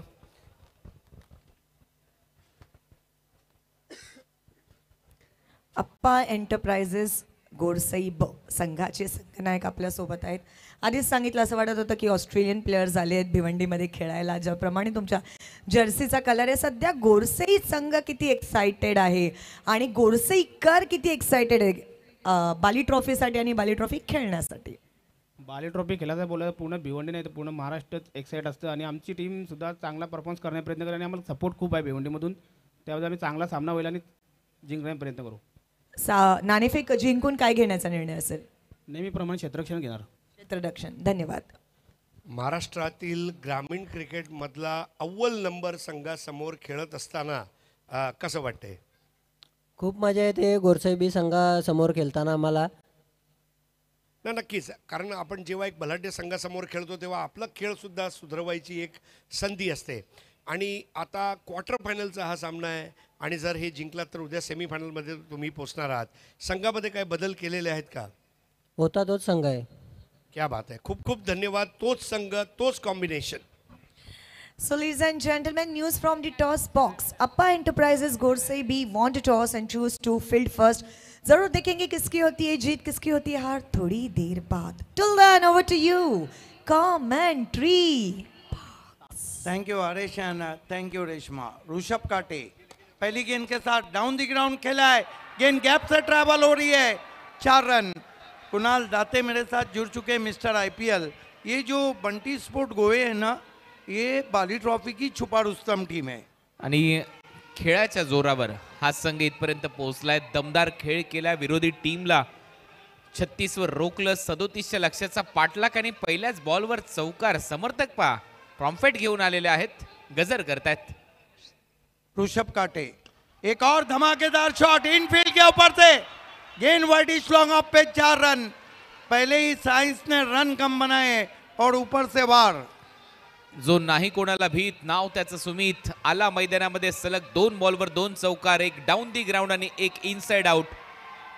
अप्पा एंटरप्राइजेस गोडसई ब संघाचे संघनायक आपल्यासोबत आहेत आधीच सांगितलं असं वाटत होतं की ऑस्ट्रेलियन प्लेयर्स आले आहेत भिवंडीमध्ये खेळायला ज्याप्रमाणे तुमच्या जर्सीचा कलर आहे सध्या गोडसई संघ किती एक्सायटेड आहे आणि कर किती एक्सायटेड आहे बाली ट्रॉफीसाठी आणि बाली ट्रॉफी खेळण्यासाठी बाली ट्रॉफी खेळायचं बोलायचं पूर्ण भिवंडी नाही तर पूर्ण महाराष्ट्रच एक्साईट असतं आणि आमची टीम सुद्धा चांगला परफॉर्मन्स करण्याचा प्रयत्न करेल आणि आम्हाला सपोर्ट खूप आहे भिवंडीमधून त्यावेळेस आम्ही चांगला सामना होईल आणि जिंकण्याचा प्रयत्न करू सा नाणेफेक जिंकून काय घेण्याचा निर्णय असेल नेहमीप्रमाणे क्षेत्ररक्षण घेणार क्षेत्ररक्षण धन्यवाद महाराष्ट्रातील ग्रामीण क्रिकेटमधला अव्वल नंबर संघासमोर खेळत असताना कसं वाटतंय खूप मजा येते गोरसाहेबी संघासमोर खेळताना मला ना नक्कीच कारण आपण जेव्हा एक बलाढ्य संघासमोर खेळतो तेव्हा आपला सुद्धा सुधरवायची एक संधी असते आणि आता क्वार्टर फायनलचा हा सामना आहे आणि जर हे जिंकलात तर उद्या सेमीफायनलमध्ये तुम्ही पोचणार आहात संघामध्ये काय बदल केलेले आहेत का होता तोच संघ आहे क्या बात आहे खूप खूप धन्यवाद तोच संघ तोच combination So, ladies and gentlemen, news from the toss box. Appa Enterprises Gorse B want to toss and choose to field first. जरूर देखेंगे किसकी होती है जीत किसकी होती है हार थोड़ी देर बाद till then over to you commentary thank you Haresh thank you Reshma Rishabh Kate पहली गेंद के साथ डाउन दी ग्राउंड खेला है गेंद गैप से ट्रैवल हो रही है चार रन कुणाल दाते मेरे साथ जुड़ चुके हैं मिस्टर आईपीएल ये जो बंटी स्पोर्ट गोवे है ना ये बाली ट्रॉफी की छुपा रुस्तम टीम है आणि खेळाच्या जोरावर हा संघ इथपर्यंत पोहोचलाय दमदार खेळ केला विरोधी टीमला छत्तीसवर रोखलं सदोतीसच्या लक्षाचा पाठलाग आणि पहिल्याच बॉलवर चौकार समर्थक पा प्रॉम्फेट घेऊन आलेले आहेत गजर करतायत ऋषभ काटे एक और धमाकेदार शॉट इनफील्ड के ऊपर से गेंद इज लॉन्ग ऑफ पे चार रन पहले ही साइंस ने रन कम बनाए और ऊपर से वार जो नाही कोणाला भीत नाव त्याचं सुमित आला मैदानामध्ये सलग दोन बॉलवर दोन चौकार एक डाऊन दी ग्राउंड आणि एक इनसाइड आउट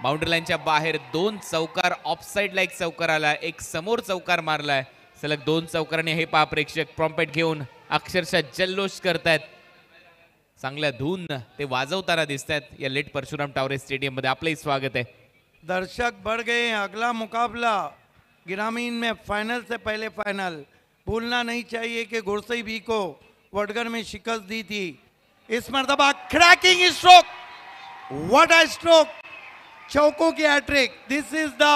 बाउंड्री लाईनच्या बाहेर दोन चौकार ऑफसाईडला एक चौकार आला एक समोर चौकार मारलाय सलग दोन चौकाराने हे पा प्रेक्षक प्रॉम्पेट घेऊन अक्षरशः जल्लोष करतायत चांगल्या धून ते वाजवताना दिसत या लेट परशुराम टावरे स्टेडियम मध्ये आपलंही स्वागत आहे दर्शक बढ़ गए अगला मुकाबला ग्रामीण में फाइनल से पहले फाइनल भूलना नहीं चाहिए कि घुड़सई भी को वडगर में शिकस्त दी थी इस मरतबा cracking stroke what a stroke चौको की hattrick this is the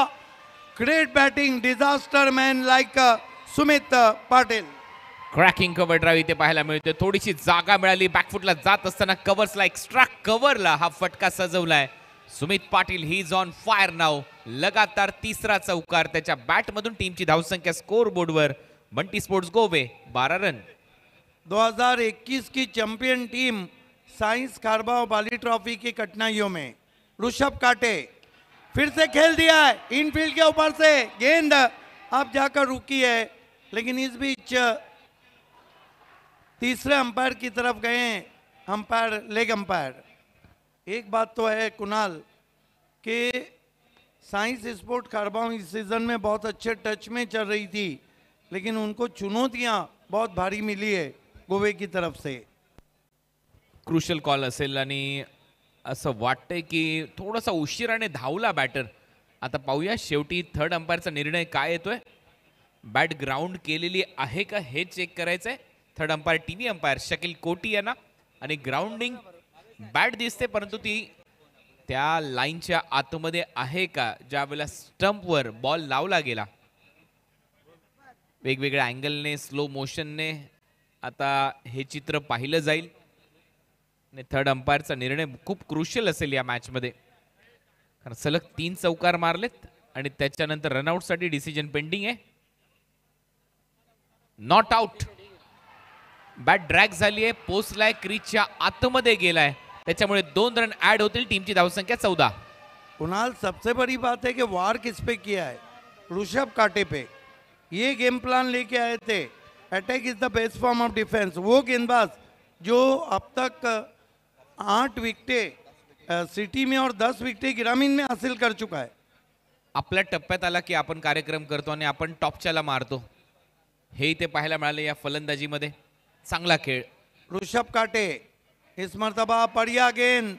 great batting disaster man like Sumit Patil cracking cover drive इथे पाहायला मिळते थोडीशी जागा मिळाली बॅकफुटला जात असताना कव्हर्सला एक्स्ट्रा कव्हरला हा फटका सजवलाय सुमित पाटील ही ऑन फायर नाव लगातार तिसरा चौकार त्याच्या बॅटमधून टीमची धावसंख्या स्कोर बोर्डवर बंटी स्पोर्ट्स गोवे बारा रन 2021 की champion team science Kharbav Bali trophy की कठिनाइयों में ऋषभ काटे फिर से खेल दिया है इनफील्ड के ऊपर से गेंद अब जाकर रुकी है लेकिन इस बीच तीसरे अंपायर की तरफ गए अंपायर लेग अंपायर एक बात तो है कुणाल कि साइंस स्पोर्ट खरबाव इस सीज़न में बहुत अच्छे टच में चल रही थी लेकिन उनको चुनौतियां बहुत भारी मिली है गोवे की तरफ से क्रुशल कॉल असेल आणि असं वाटतंय की थोडासा उशिराने धावला बॅटर आता पाहूया शेवटी थर्ड अंपायरचा निर्णय काय येतोय बॅट ग्राउंड केलेली आहे का हे चेक करायचंय आहे third umpire T V umpire Shakeel Koti यांना आणि ग्राउंडिंग बॅट दिसते परंतु ती त्या लाईनच्या आतमध्ये आहे का ज्यावेळेला स्टंपवर बॉल लावला गेला वेगवेगळ्या अँगलने स्लो मोशनने आता हे चित्र पाहिलं जाईल आणि थर्ड अंपायरचा निर्णय खूप क्रुशियल असेल या मॅचमध्ये कारण सलग तीन चौकार मारलेत आणि त्याच्यानंतर रनआउटसाठी डिसिजन पेंडिंग आहे नॉट आउट बॅट ड्रॅग झाली आहे पोचलाय क्रीजच्या आतमध्ये गेलाय त्याच्यामुळे दोन रन ऍड होतील टीमची धावसंख्या चौदा कुणाल सबसे बड़ी बात है कि वार किस पे किया है ऋषभ काटे पे ये गेम प्लान लेके आए थे attack is the best form of defence वो गेंदबाज जो अब तक आठ विकटे सिटी में और दस विकटे ग्रामीण में हासिल कर चुका है आपल्या टप्प्यात आला की आपण कार्यक्रम करतो आणि आपण टॉपच्याला मारतो हे इथे पाहायला मिळाले या फलंदाजीमध्ये चांगला खेळ ऋषभ काटे इस पड़िया गेंद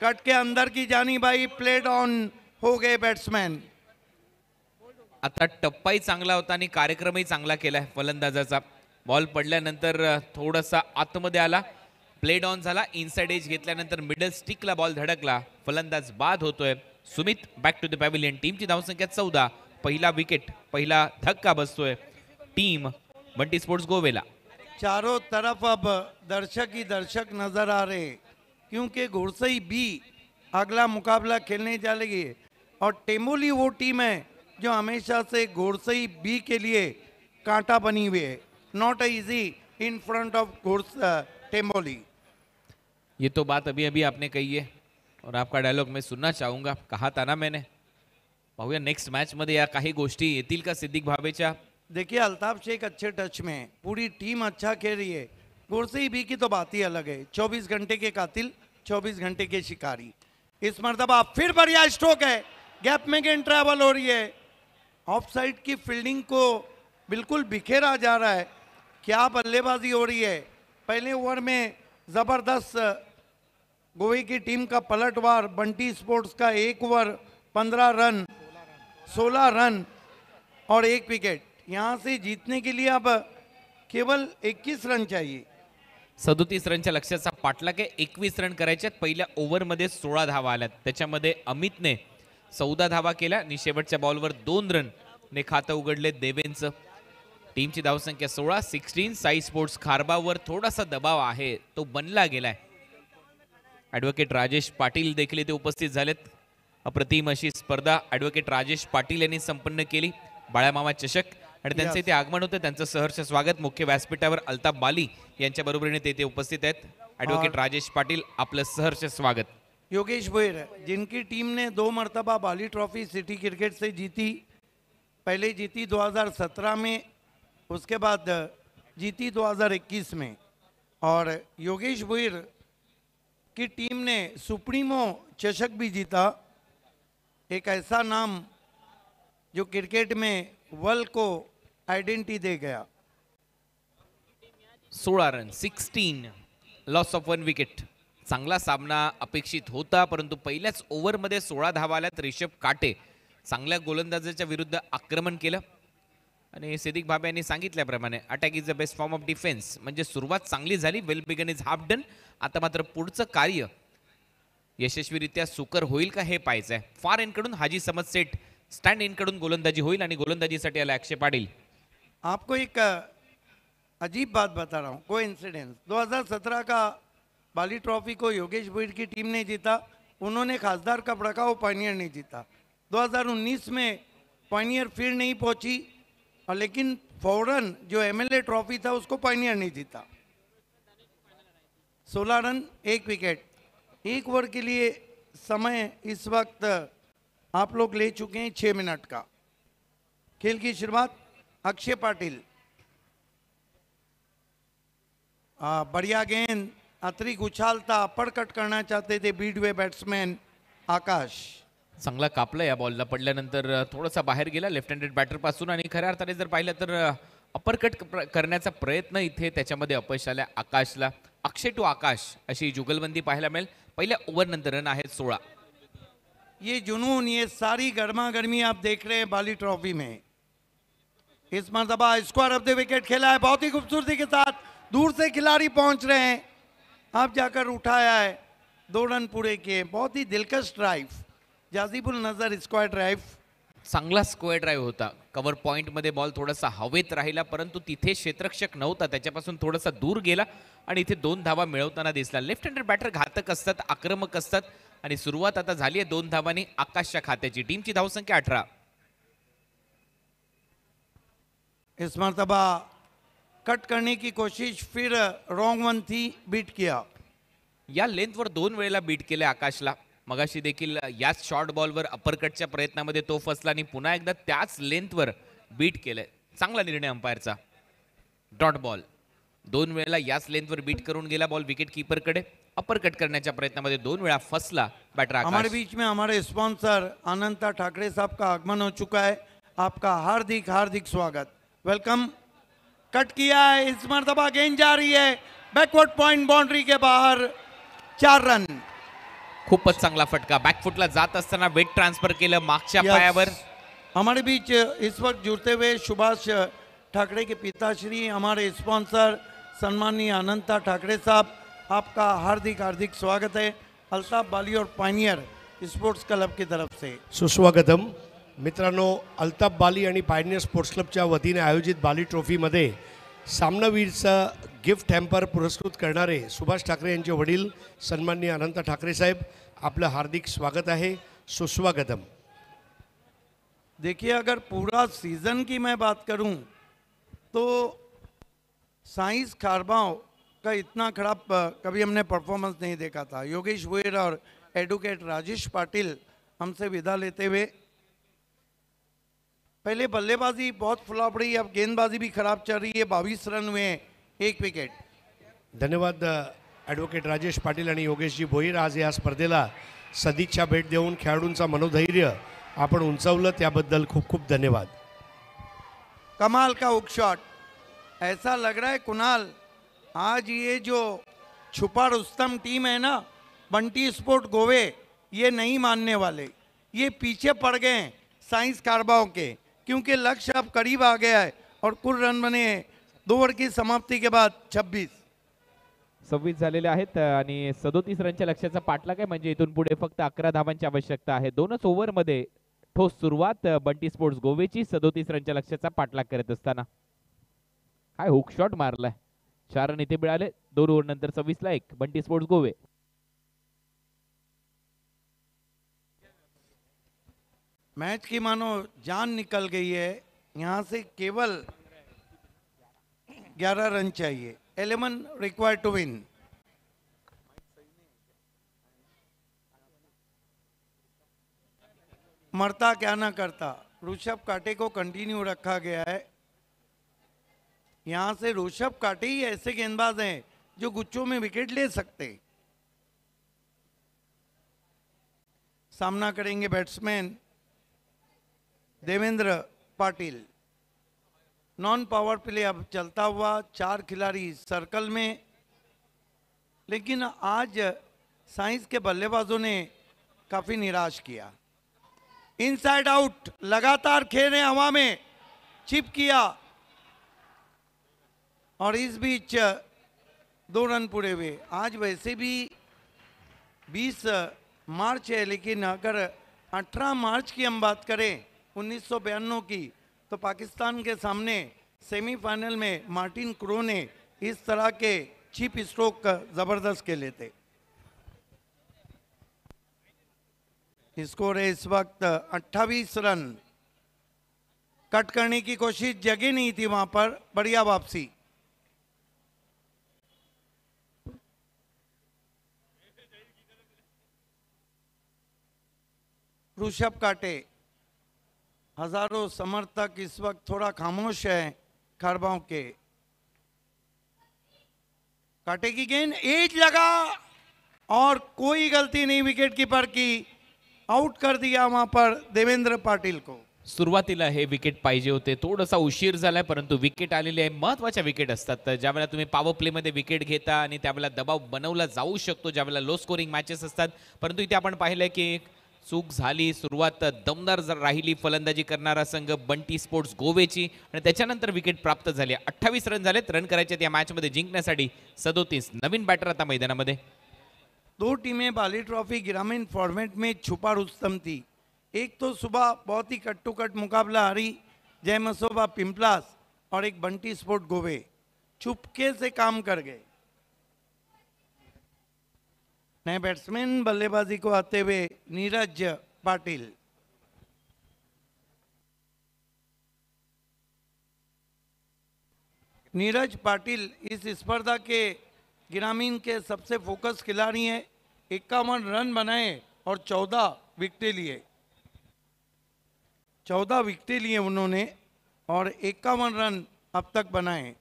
कटके अंदर की जानी बाई प्लेट ऑन हो गे बॅट्समॅन आता टप्पाही चांगला होता आणि कार्यक्रमही चांगला केलाय फलंदाजाचा बॉल पडल्यानंतर थोडासा आतमध्ये आला प्लेड ऑन झाला इनसाइड एज घेतल्यानंतर मिडल स्टिकला बॉल धडकला फलंदाज बाद होतोय Sumit back to the pavilion टीमची धावसंख्या चौदा पहिला विकेट पहिला धक्का बसतोय टीम बंटी स्पोर्ट्स गोवेला चारों तरफ अब दर्शक ही दर्शक नजर आ रहे क्योंकि घुड़सई बी अगला मुकाबला खेलने जा रही है और टेमोली वो टीम है जो हमेशा से घोड़सई बी के लिए कांटा बनी हुई है not easy in front of घोड़स टेमोली ये तो बात अभी अभी आपने कही है और आपका डायलॉग मैं सुनना चाहूंगा कहा था ना मैंने पाहूया नेक्स्ट मैच मध्य काही गोष्टी का सिद्धिक भावे देखिए अल्ताफ शेख अच्छे टच में है पूरी टीम अच्छा खेल रही है कुर्सी भी की तो बात ही अलग है चौबीस घंटे के कातिल चौबीस घंटे के शिकारी इस मरतबा फिर बढ़िया स्ट्रोक है गैप में गेंद ट्रैवल हो रही है ऑफ साइड की फील्डिंग को बिल्कुल बिखेरा जा रहा है क्या बल्लेबाजी हो रही है पहले ओवर में ज़बरदस्त गोवे की टीम का पलटवार बंटी स्पोर्ट्स का एक ओवर पंद्रह रन सोलह रन और एक विकेट यहाँ से जीतने के लिए अब केवल 21 रन चाहिए सदोतीस रनच्या लक्ष्याचा पाठलाग आहे एकवीस रन करायच्यात पहिल्या ओव्हरमध्ये सोळा धावा आल्यात त्याच्यामध्ये अमितने चौदा धावा केला आणि शेवटच्या बॉलवर दोन रन ने खातं उघडले देवेंचं टीमची धावसंख्या सोळा सिक्स्टीन साई स्पोर्ट्स खारबावर थोडासा दबाव आहे तो बनला गेलाय ॲडव्होकेट राजेश पाटील देखील इथे उपस्थित झालेत अप्रतिम अशी स्पर्धा ॲडव्होकेट राजेश पाटील यांनी संपन्न केली बाळ्यामामा चषक आणि त्यांचं इथे आगमन होतं त्यांचं सहर्ष स्वागत मुख्य व्यासपीठावर अल्ताफ बाली यांच्या बरोबरीने ते इथे उपस्थित आहेत ॲडव्होकेट राजेश पाटील आपलं सहर्ष स्वागत योगेश भोयर जिनकी टीम ने दो मर्तबा बाली ट्रॉफी सिटी क्रिकेट से जीती पहले जीती 2017 में उसके बाद जीती 2021 में और योगेश भोईर की टीम ने सुप्रीमो चषक भी जीता एक ऐसा नाम जो क्रिकेट में वर्ल्ड को आयडेंटिटी दे गया सोळा run sixteen loss of one wicket चांगला सामना अपेक्षित होता परंतु पहिल्याच ओव्हरमध्ये सोळा धावा आल्यात रिषभ काटे चांगल्या गोलंदाजाच्या विरुद्ध आक्रमण केलं आणि सिदिक भाबे यांनी सांगितल्याप्रमाणे attack is the best form of defence म्हणजे सुरुवात चांगली झाली well begun is half done आता मात्र पुढचं कार्य यशस्वीरित्या सुकर होईल का हे पाहायचं आहे फार एनकडून हाजी समज सेट स्टँड इनकडून गोलंदाजी होईल आणि गोलंदाजीसाठी याला अक्षय पाडील आपको एक अजीब बात बता रहा हूँ को इंसिडेंस दो का बाली ट्रॉफी को योगेश भोईर की टीम ने जीता उन्होंने खासदार कप रखा वो पानियर ने जीता 2019 में पानियर फिर नहीं पहुंची और लेकिन फौरन जो एमएलए ट्रॉफी था उसको पानियर नहीं जीता 16 रन एक विकेट एक ओवर के लिए समय इस वक्त आप लोग ले चुके हैं छः मिनट का खेल की शुरुआत अक्षय पाटील बढ़िया गेंद अतरिक उछालता पडकट करना चाहते थे बीडवे बॅट्समॅन आकाश चांगला कापला या बॉलला पडल्यानंतर थोडासा बाहेर गेला लेफ्ट हँडेड पासून आणि खऱ्या अर्थाने जर पाहिलं तर अपरकट करण्याचा प्रयत्न इथे त्याच्यामध्ये अपयश आला आकाशला अक्षय टू आकाश अशी जुगलबंदी पाहायला मिळेल पहिल्या नंतर रन आहे सोळा ये जुनून ये सारी गरमागरमी आप देख रहे हैं बाली ट्रॉफी में इस मरतबा स्क्वायर ऑफ द विकेट खेला है बहुत ही खूबसूरती के साथ दूर से खिलाड़ी पहुंच रहे हैं अब जाकर उठाया है दो रन पूरे किए बहुत ही दिलकश ड्राइव जाजीबुल नजर स्क्वायर ड्राइव चांगला स्क्वेअर ड्राईव्ह होता कवर पॉईंटमध्ये बॉल थोडासा हवेत राहिला परंतु तिथे क्षेत्रक्षक नव्हता त्याच्यापासून थोडासा दूर गेला आणि इथे दोन धावा मिळवताना दिसला लेफ्ट हँडेड बॅटर घातक असतात आक्रमक असतात आणि सुरुवात आता झाली आहे दोन धावांनी आकाशच्या खात्याची टीमची धावसंख्या अठरा इस मरतबा कट करने की कोशिश फिर रॉन्ग वन थी बीट किया या लेंथवर दोन वेळेला बीट केले आकाशला मगाशी देखील याच शॉर्ट बॉलवर कटच्या प्रयत्नामध्ये तो फसला आणि पुन्हा एकदा त्याच वर बीट केलंय चांगला निर्णय अंपायरचा डॉट बॉल दोन वेळेला याच वर बीट करून गेला बॉल विकेट अपर कट करण्याच्या प्रयत्नामध्ये दोन वेळा फसला बॅटर हमारे बीच में हमारे स्पॉन्सर अनंता ठाकरे साहब का आगमन हो चुका है आपका हार्दिक हार्दिक स्वागत वेलकम कट किया है इस मरतबा गेंद जा रही है बैकवर्ड पॉइंट बाउंड्री के बाहर चार रन खूब चांगला फटका बैकफुट जात वेट ट्रांसफर के हमारे बीच इस वक्त जुड़ते हुए सुभाष ठाकरे के पिताश्री हमारे स्पॉन्सर सम्मानी अनंता ठाकरे साहब आपका हार्दिक हार्दिक स्वागत है अल्ताफ बाली और पानियर स्पोर्ट्स क्लब की तरफ से सुस्वागतम मित्रांनो अल्ताफ बाली आणि पायनियर स्पोर्ट्स क्लबच्या वतीने आयोजित बाली ट्रॉफीमध्ये सामनावीरचं गिफ्ट हॅम्पर पुरस्कृत करणारे सुभाष ठाकरे यांचे वडील सन्माननीय अनंत ठाकरे साहेब आपलं हार्दिक स्वागत आहे सुस्वागतम देखिए अगर पूरा सीजन की मैं बात करूं तो साइंस खारबाओ का इतना खराब कभी हमने परफॉर्मेंस नहीं देखा था योगेश भुएर और एडवोकेट राजेश पाटिल हमसे विदा लेते हुए पहले बल्लेबाजी बहुत फ्लॉप रही अब गेंदबाजी भी खराब चल रही है बावीस रन हुए एक विकेट धन्यवाद ॲडव्होकेट राजेश पाटिल योगेश जी भोईर आज या स्पर्धे सदिच्छा भेट देऊन खेळाडूंचा मनोधैर्य आपण उंचावलं त्याबद्दल खूप खूप धन्यवाद कमाल का हुक शॉट ऐसा लग रहा है कुणाल आज ये जो छुपा रुस्तम टीम है ना बंटी स्पोर्ट गोवे ये नहीं मानने वाले ये पीछे पड़ गए साइंस कारबाओं के क्योंकि लक्ष्य अब करीब आ गया है और कुल रन बने दो ओवर की समाप्ति के बाद छब्बीस सव्वीस झालेले आहेत आणि सदोतीस रनच्या लक्ष्याचा पाठलाग आहे म्हणजे इथून पुढे फक्त अकरा धावांची आवश्यकता आहे दोनच ओव्हर मध्ये ठोस सुरुवात बंटी स्पोर्ट्स गोवेची सदोतीस रनच्या लक्ष्याचा पाठलाग करत असताना काय हुक शॉट मारलाय चार रन इथे मिळाले दोन ओव्हर नंतर सव्वीसला एक बंटी स्पोर्ट्स गोवे मैच की मानो जान निकल गई है यहाँ से केवल 11 रन चाहिए एलेवन रिक्वायर्ड टू विन मरता क्या ना करता ऋषभ काटे को कंटिन्यू रखा गया है यहां से ऋषभ काटे ही ऐसे गेंदबाज हैं जो गुच्छों में विकेट ले सकते सामना करेंगे batsman Devendra Patil non power play अब चलता हुआ चार खिलाड़ी सर्कल में लेकिन आज साइंस के बल्लेबाजों ने काफी निराश किया इनसाइड आउट लगातार खेले हवा में चिप किया और इस बीच दो रन पूरे हुए आज वैसे भी 20 मार्च है लेकिन अगर 18 मार्च की हम बात करें उन्नीस की तो पाकिस्तान के सामने सेमीफाइनल में मार्टिन क्रो ने इस तरह के चीप स्ट्रोक ज़बरदस्त खेले थे स्कोर है इस वक्त 28 रन कट करने की कोशिश जगी नहीं थी वहां पर बढ़िया वापसी ऋषभ काटे हजारों समर्थक इस वक्त थोड़ा खामोश है खरबाओं के काटे की गेंद एज लगा और कोई गलती नहीं विकेट कीपर की आउट कर दिया वहां पर देवेंद्र पाटील को सुरुवातीला हे विकेट पाहिजे होते थोडासा उशीर झालाय परंतु विकेट आलेले आहे महत्वाच्या विकेट असतात तर ज्यावेळेला तुम्ही पॉवर मध्ये विकेट घेता आणि त्यावेळेला दबाव बनवला जाऊ शकतो ज्यावेळेला लो स्कोरिंग मॅचेस असतात परंतु इथे आपण पाहिलंय की चूक झाली सुरुवात दमदार जर राहिली फलंदाजी करणारा संघ बंटी स्पोर्ट्स गोवेची आणि त्याच्यानंतर विकेट प्राप्त झाली अठ्ठावीस रन झालेत रन करायचे या मॅचमध्ये जिंकण्यासाठी सदोतीस नवीन बॅटर आता मैदानामध्ये दो टीमें बाली ट्रॉफी ग्रामीण फॉर्मेट में छुपा रुस्तम थी एक तो सुबह बहुत ही कट्टू कट मुकाबला हारी जय मसोबा पिंपलास और एक बंटी स्पोर्ट गोवे छुपके से काम कर गए नए बैट्समैन बल्लेबाजी को आते हुए नीरज पाटिल नीरज पाटिल इस स्पर्धा के ग्रामीण के सबसे फोकस खिलाड़ी हैं इक्यावन रन बनाए और चौदह विकटे लिए चौदह विकटे लिए उन्होंने और इक्यावन रन अब तक बनाए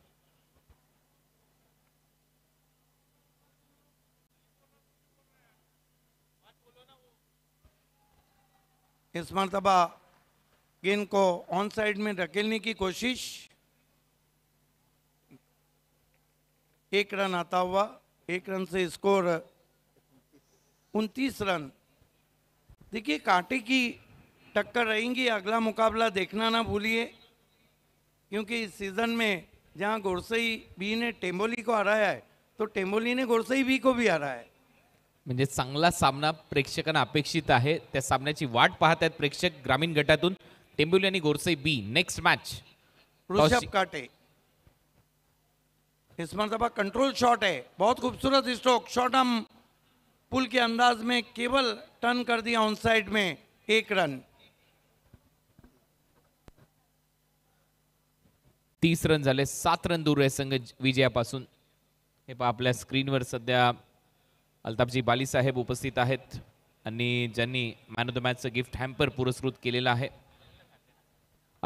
इस मरतबा गेंद को ऑन साइड में धकेलने की कोशिश एक रन आता हुआ एक रन से स्कोर उनतीस रन देखिए कांटे की टक्कर रहेंगी अगला मुकाबला देखना ना भूलिए क्योंकि इस सीज़न में जहां गोरसई बी ने टेम्बोली को हराया है तो टेम्बोली ने गोरसई बी को भी हराया है म्हणजे चांगला सामना प्रेक्षकांना अपेक्षित आहे त्या सामन्याची वाट पाहत आहेत प्रेक्षक ग्रामीण गटातून टेंबुली आणि Gorse B next match Rishabh Kate इस कंट्रोल शॉट आहे बहुत खूबसूरत स्ट्रोक शॉट हम पुल के अंदाज में केवल टर्न कर दिया ऑन साइड में एक रन तीस रन झाले सात रन दूर आहे संघ विजयापासून हे पहा आपल्या स्क्रीनवर सध्या अल्ताफजी बालीसाहेब उपस्थित आहेत आणि ज्यांनी मॅन ऑफ द मॅचचं गिफ्ट हॅम्पर पुरस्कृत केलेलं आहे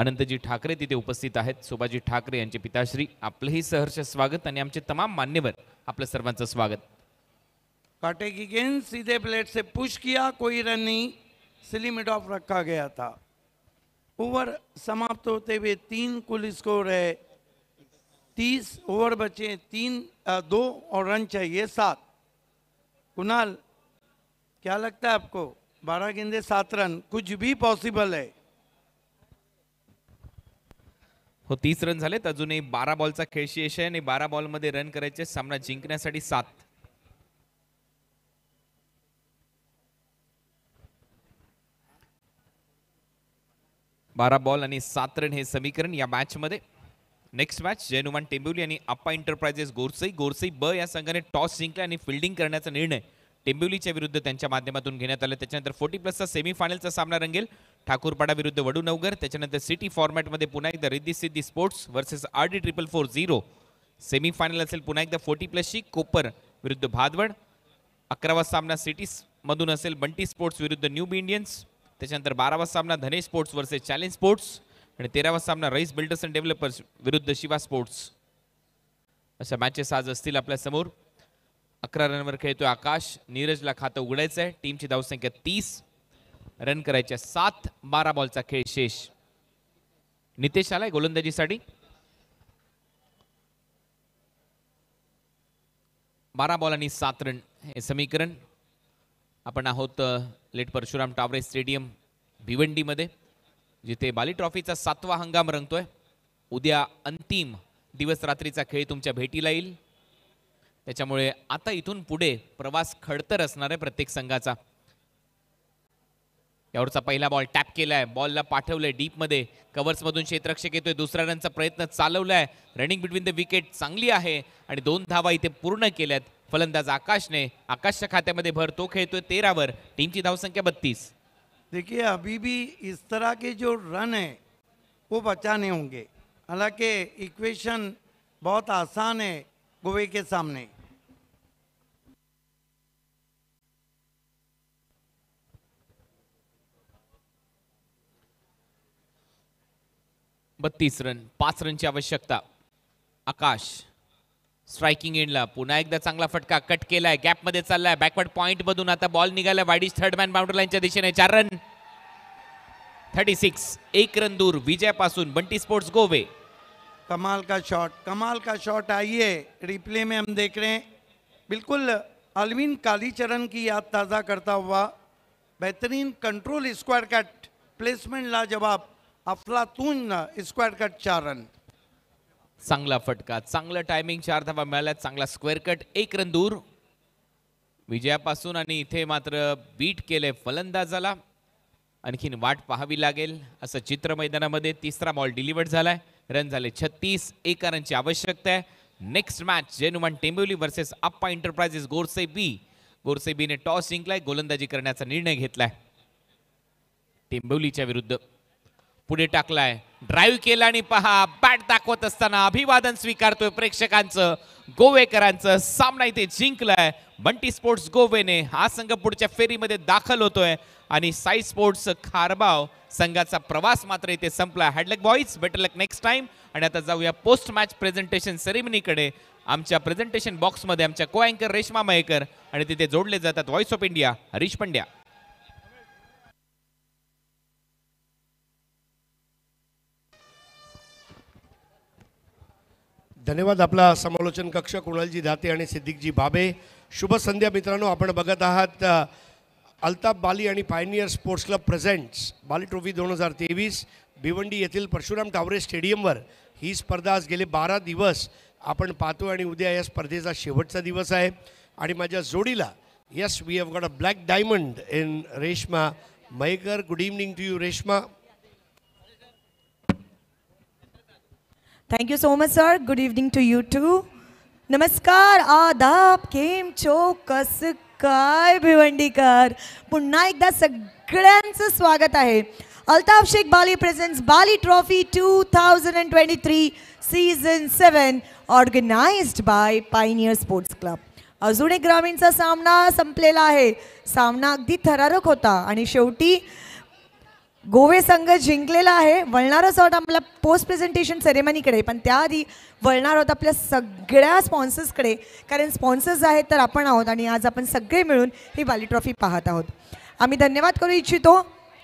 अनंतजी ठाकरे तिथे उपस्थित आहेत सुभाजी ठाकरे यांचे पिताश्री आपलंही सहर्ष स्वागत आणि आमचे तमाम मान्यवर आपलं सर्वांचं स्वागत काटे की गेंद सीधे प्लेट से पुश किया कोई रन नहीं सिलीमिट ऑफ रखा गया था ओवर समाप्त होते हुए तीन कुल स्कोर है तीस ओवर बचे तीन दो और रन चाहिए सात कुणाल क्या लगता है आपको बारा गेंदे सात रन कुछ भी पॉसिबल है हो तीस रन झालेत अजूनही बारा बॉलचा खेळ शेष आहे आणि बारा बॉलमध्ये रन करायचे सामना जिंकण्यासाठी सात बारा बॉल आणि सात रन हे समीकरण या मॅचमध्ये नेक्स्ट मॅच जयनुमान टेंबिवली आणि अप्पा एंटरप्राइजेस गोरसई गोरसई ब या संघाने टॉस जिंकला आणि फिल्डिंग करण्याचा निर्णय टेंबिवलीच्या विरुद्ध त्यांच्या माध्यमातून घेण्यात आला त्याच्यानंतर फोर्टी प्लसचा सेमीफायनलचा सामना रंगेल ठाकूरपाडा विरुद्ध वडू नवगर त्याच्यानंतर सिटी फॉर्मॅटमध्ये पुन्हा एकदा Riddhi Siddhi sports versus R D triple four zero semifinal असेल पुन्हा एकदा फोर्टी प्लसची कोपर विरुद्ध भादवड अकरावा सामना सिटीमधून असेल बंटी स्पोर्ट्स विरुद्ध न्यू बी इंडियन्स त्याच्यानंतर बारावा सामना Dhanesh sports versus challenge sports आणि तेरावा सामना रईस बिल्डर्स अँड डेव्हलपर्स विरुद्ध शिवा स्पोर्ट्स अशा मॅचेस आज असतील आपल्यासमोर अकरा रनवर खेळतोय आकाश नीरजला खातं उघडायचं आहे टीमची धावसंख्या तीस रन करायच्या सात बारा बॉलचा खेळ शेष नितेश आलाय गोलंदाजीसाठी बारा बॉल आणि सात रन हे समीकरण आपण आहोत लेट परशुराम टावरे स्टेडियम भिवंडीमध्ये जिथे बाली ट्रॉफीचा सातवा हंगाम रंगतोय उद्या अंतिम दिवस रात्रीचा खेळ तुमच्या भेटीला येईल त्याच्यामुळे आता इथून पुढे प्रवास खडतर असणार आहे प्रत्येक संघाचा यावरचा पहिला बॉल टॅप केलाय बॉलला पाठवलंय डीपमध्ये मधून क्षेत्रक्षक येतोय दुसऱ्या रनचा प्रयत्न चालवलाय रनिंग बिटवीन द विकेट चांगली आहे आणि दोन धावा इथे पूर्ण केल्यात फलंदाज आकाशने आकाशच्या खात्यामध्ये भर तो खेळतोय तेरावर टीमची धावसंख्या बत्तीस देखिए अभी भी इस तरह के जो रन है वो बचाने होंगे हालांकि इक्वेशन बहुत आसान है गोवे के सामने बत्तीस रन रन की आवश्यकता आकाश स्ट्राइकिंग इनला पुन्हा एकदा चांगला फटका कट केलाय गॅपमध्ये चाललाय बॅकवर्ड पॉईंट मधून आता बॉल निघाला वाडीज थर्ड मॅन बाउंड्री लाईनच्या दिशेने चार रन थर्टी सिक्स एक रन दूर विजयापासून बंटी स्पोर्ट्स गोवे कमाल का शॉट कमाल का शॉट आइए रिप्ले में हम देख रहे हैं बिल्कुल अलविन कालीचरण की याद ताज़ा करता हुआ बेहतरीन कंट्रोल स्क्वायर कट प्लेसमेंट लाजवाब अफलातून स्क्वायर कट चार रन चांगला फटका चांगलं टायमिंग चार धावा मिळाल्या चांगला स्क्वेअर कट एक रन दूर विजयापासून आणि इथे मात्र बीट केले फलंदाजाला आणखीन वाट पाहावी लागेल असं चित्र मैदानामध्ये तिसरा बॉल डिलिव्हर्ड झालाय रन झाले छत्तीस एका रनची आवश्यकता आहे नेक्स्ट मॅच जेनुमान Tembivli versus Appa enterprises Gorse B Gorse बीने टॉस जिंकलाय गोलंदाजी करण्याचा निर्णय घेतलाय टेंबिवलीच्या विरुद्ध पुढे टाकलाय ड्राईव्ह केला आणि पहा बॅट दाखवत असताना अभिवादन स्वीकारतोय प्रेक्षकांचं गोवेकरांचं सामना इथे जिंकलाय बंटी स्पोर्ट्स गोवेने हा संघ पुढच्या फेरीमध्ये दाखल होतोय आणि साई स्पोर्ट्स खारबाव संघाचा प्रवास मात्र इथे संपला hard luck boys better luck next time आणि आता जाऊया पोस्ट मॅच प्रेझेंटेशन सेरेमनीकडे आमच्या प्रेझेंटेशन बॉक्समध्ये आमच्या को अँकर रेश्मा मयेकर आणि तिथे जोडले जातात voice of India Harish Pandya धन्यवाद आपला समालोचन कक्ष कुणालजी दाते आणि सिद्दीकजी बाबे शुभ संध्या मित्रांनो आपण बघत आहात अल्ताफ बाली आणि pioneer sports club presents Bali trophy दोन हजार तेवीस भिवंडी येथील परशुराम टावरे स्टेडियमवर ही स्पर्धा आज गेले बारा दिवस आपण पाहतो आणि उद्या या स्पर्धेचा शेवटचा दिवस आहे आणि माझ्या जोडीला yes we have got a black diamond in Reshma Mayekar good evening to you Reshma thank you so much sir good evening to you too नमस्कार आदाब केम चो कस काय भिवंडीकर पुन्हा एकदा सगळ्यांचं स्वागत आहे Altaf Shaikh Bali presents Bali trophy two thousand and twenty three season seven organised by pioneer sports club अजून एक ग्रामीणचा सामना संपलेला आहे सामना अगदी थरारक होता आणि शेवटी गोवे संघ जिंकलेला आहे वळणारच आहोत आपला पोस्ट प्रेझेंटेशन सेरेमनीकडे पण त्याआधी वळणार आहोत आपल्या सगळ्या स्पॉन्सर्सकडे कारण स्पॉन्सर्स आहेत तर आपण आहोत आणि आज आपण सगळे मिळून ही वाली ट्रॉफी पाहत आहोत आम्ही धन्यवाद करू इच्छितो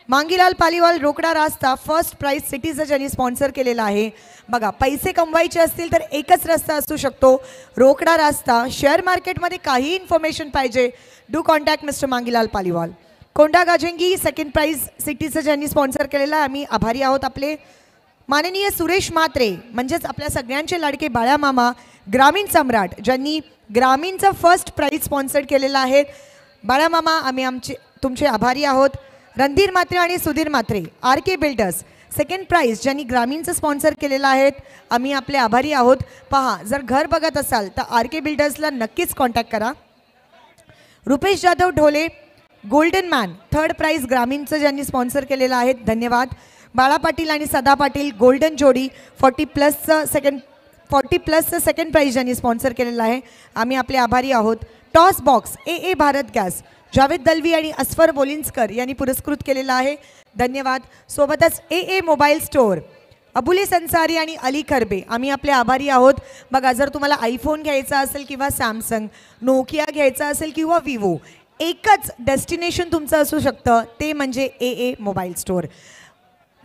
मांगीलाल पालीवाल रोकडा रास्ता फर्स्ट प्राईज सिटीज ज्यांनी स्पॉन्सर केलेला आहे बघा पैसे कमवायचे असतील तर एकच रस्ता असू शकतो रोकडा रास्ता शेअर मार्केटमध्ये काही इन्फॉर्मेशन पाहिजे do contact mister Mangilal Paliwal कोंडा गाजेंगी सेकंड प्राईज सिटीचं ज्यांनी स्पॉन्सर केलेलं आम्ही आभारी आहोत आपले माननीय सुरेश मात्रे म्हणजेच आपल्या सगळ्यांचे लाडके बाळामामा ग्रामीण सम्राट ज्यांनी ग्रामीणचं फर्स्ट प्राईज स्पॉन्सर्ड केलेलं आहे बाळामामा आम्ही आमचे तुमचे आभारी आहोत रणधीर मात्रे आणि Sudhir Matre R K builders second prize ज्यांनी ग्रामीणचं स्पॉन्सर केलेलं आहेत आम्ही आपले आभारी आहोत पहा जर घर बघत असाल तर आर के बिल्डर्सला नक्कीच कॉन्टॅक्ट करा Rupesh Jadhav Dhole golden man third prize ग्रामीणचं ज्यांनी स्पॉन्सर केलेलं आहे धन्यवाद बाळा पाटील आणि सदा पाटील गोल्डन जोडी फॉर्टी प्लसचं सेकंड फॉर्टी प्लसचं सेकंड प्राईज ज्यांनी स्पॉन्सर केलेलं आहे आम्ही आपले आभारी आहोत toss box A A Bharat gas Javed Dalvi आणि अस्फर बोलिन्स्कर यांनी पुरस्कृत केलेला आहे धन्यवाद सोबतच ए ए मोबाईल स्टोअर अबुले संसारी आणि अली खरबे आम्ही आपले आभारी आहोत बघा जर तुम्हाला आयफोन घ्यायचा असेल किंवा सॅमसंग नोकिया घ्यायचा असेल किंवा विवो एकच डेस्टिनेशन तुमचं असू शकतं ते म्हणजे ए ए मोबाईल स्टोअर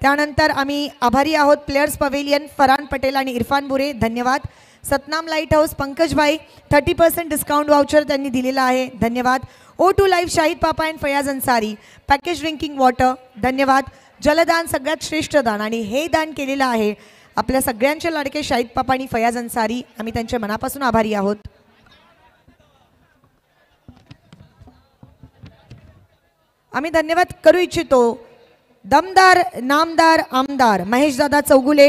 त्यानंतर आम्ही आभारी आहोत प्लेयर्स पवेलियन फरान पटेल आणि इरफान बुरे धन्यवाद सतनाम लाईट हाऊस पंकजबाई थर्टी पर्सेंट डिस्काउंट वाउचर त्यांनी दिलेला आहे धन्यवाद O two life Shahid papa and Fayaz Ansari package drinking water धन्यवाद जलदान सगळ्यात श्रेष्ठ दान आणि हे दान केलेलं आहे आपल्या सगळ्यांचे लाडके शाहिद पापा आणि फयाज अन्सारी आम्ही त्यांच्या मनापासून आभारी आहोत आम्ही धन्यवाद करू इच्छितो दमदार नामदार आमदार महेशदादा चौगुले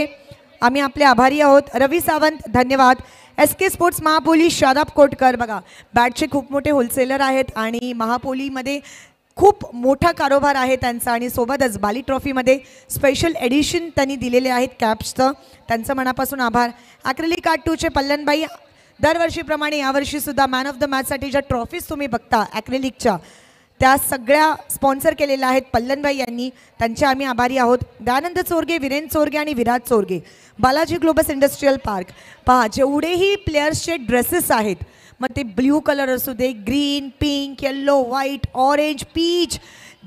आम्ही आपले आभारी आहोत रवी सावंत धन्यवाद S K sports Mahapoli Shadab Kotkar बघा बॅटचे खूप मोठे होलसेलर आहेत आणि महापोलीमध्ये खूप मोठा कारोबार आहे त्यांचा आणि सोबतच बाली ट्रॉफीमध्ये स्पेशल एडिशन त्यांनी दिलेले आहेत कॅप्सचं त्यांचं मनापासून आभार ॲक्रेलिक आर्ट टूचे पल्लनबाई दरवर्षीप्रमाणे यावर्षीसुद्धा मॅन ऑफ द मॅचसाठी ज्या ट्रॉफीज तुम्ही बघता ॲक्रेलिकच्या त्या सगळ्या स्पॉन्सर केलेल्या आहेत पल्लनबाई यांनी त्यांचे आम्ही आभारी आहोत दयानंद चोरगे विरेन चोरगे आणि Viraj Chorge Balaji globus industrial park पहा जेवढेही प्लेयर्सचे ड्रेसेस आहेत मग ते ब्ल्यू कलर असू दे green pink yellow white orange peach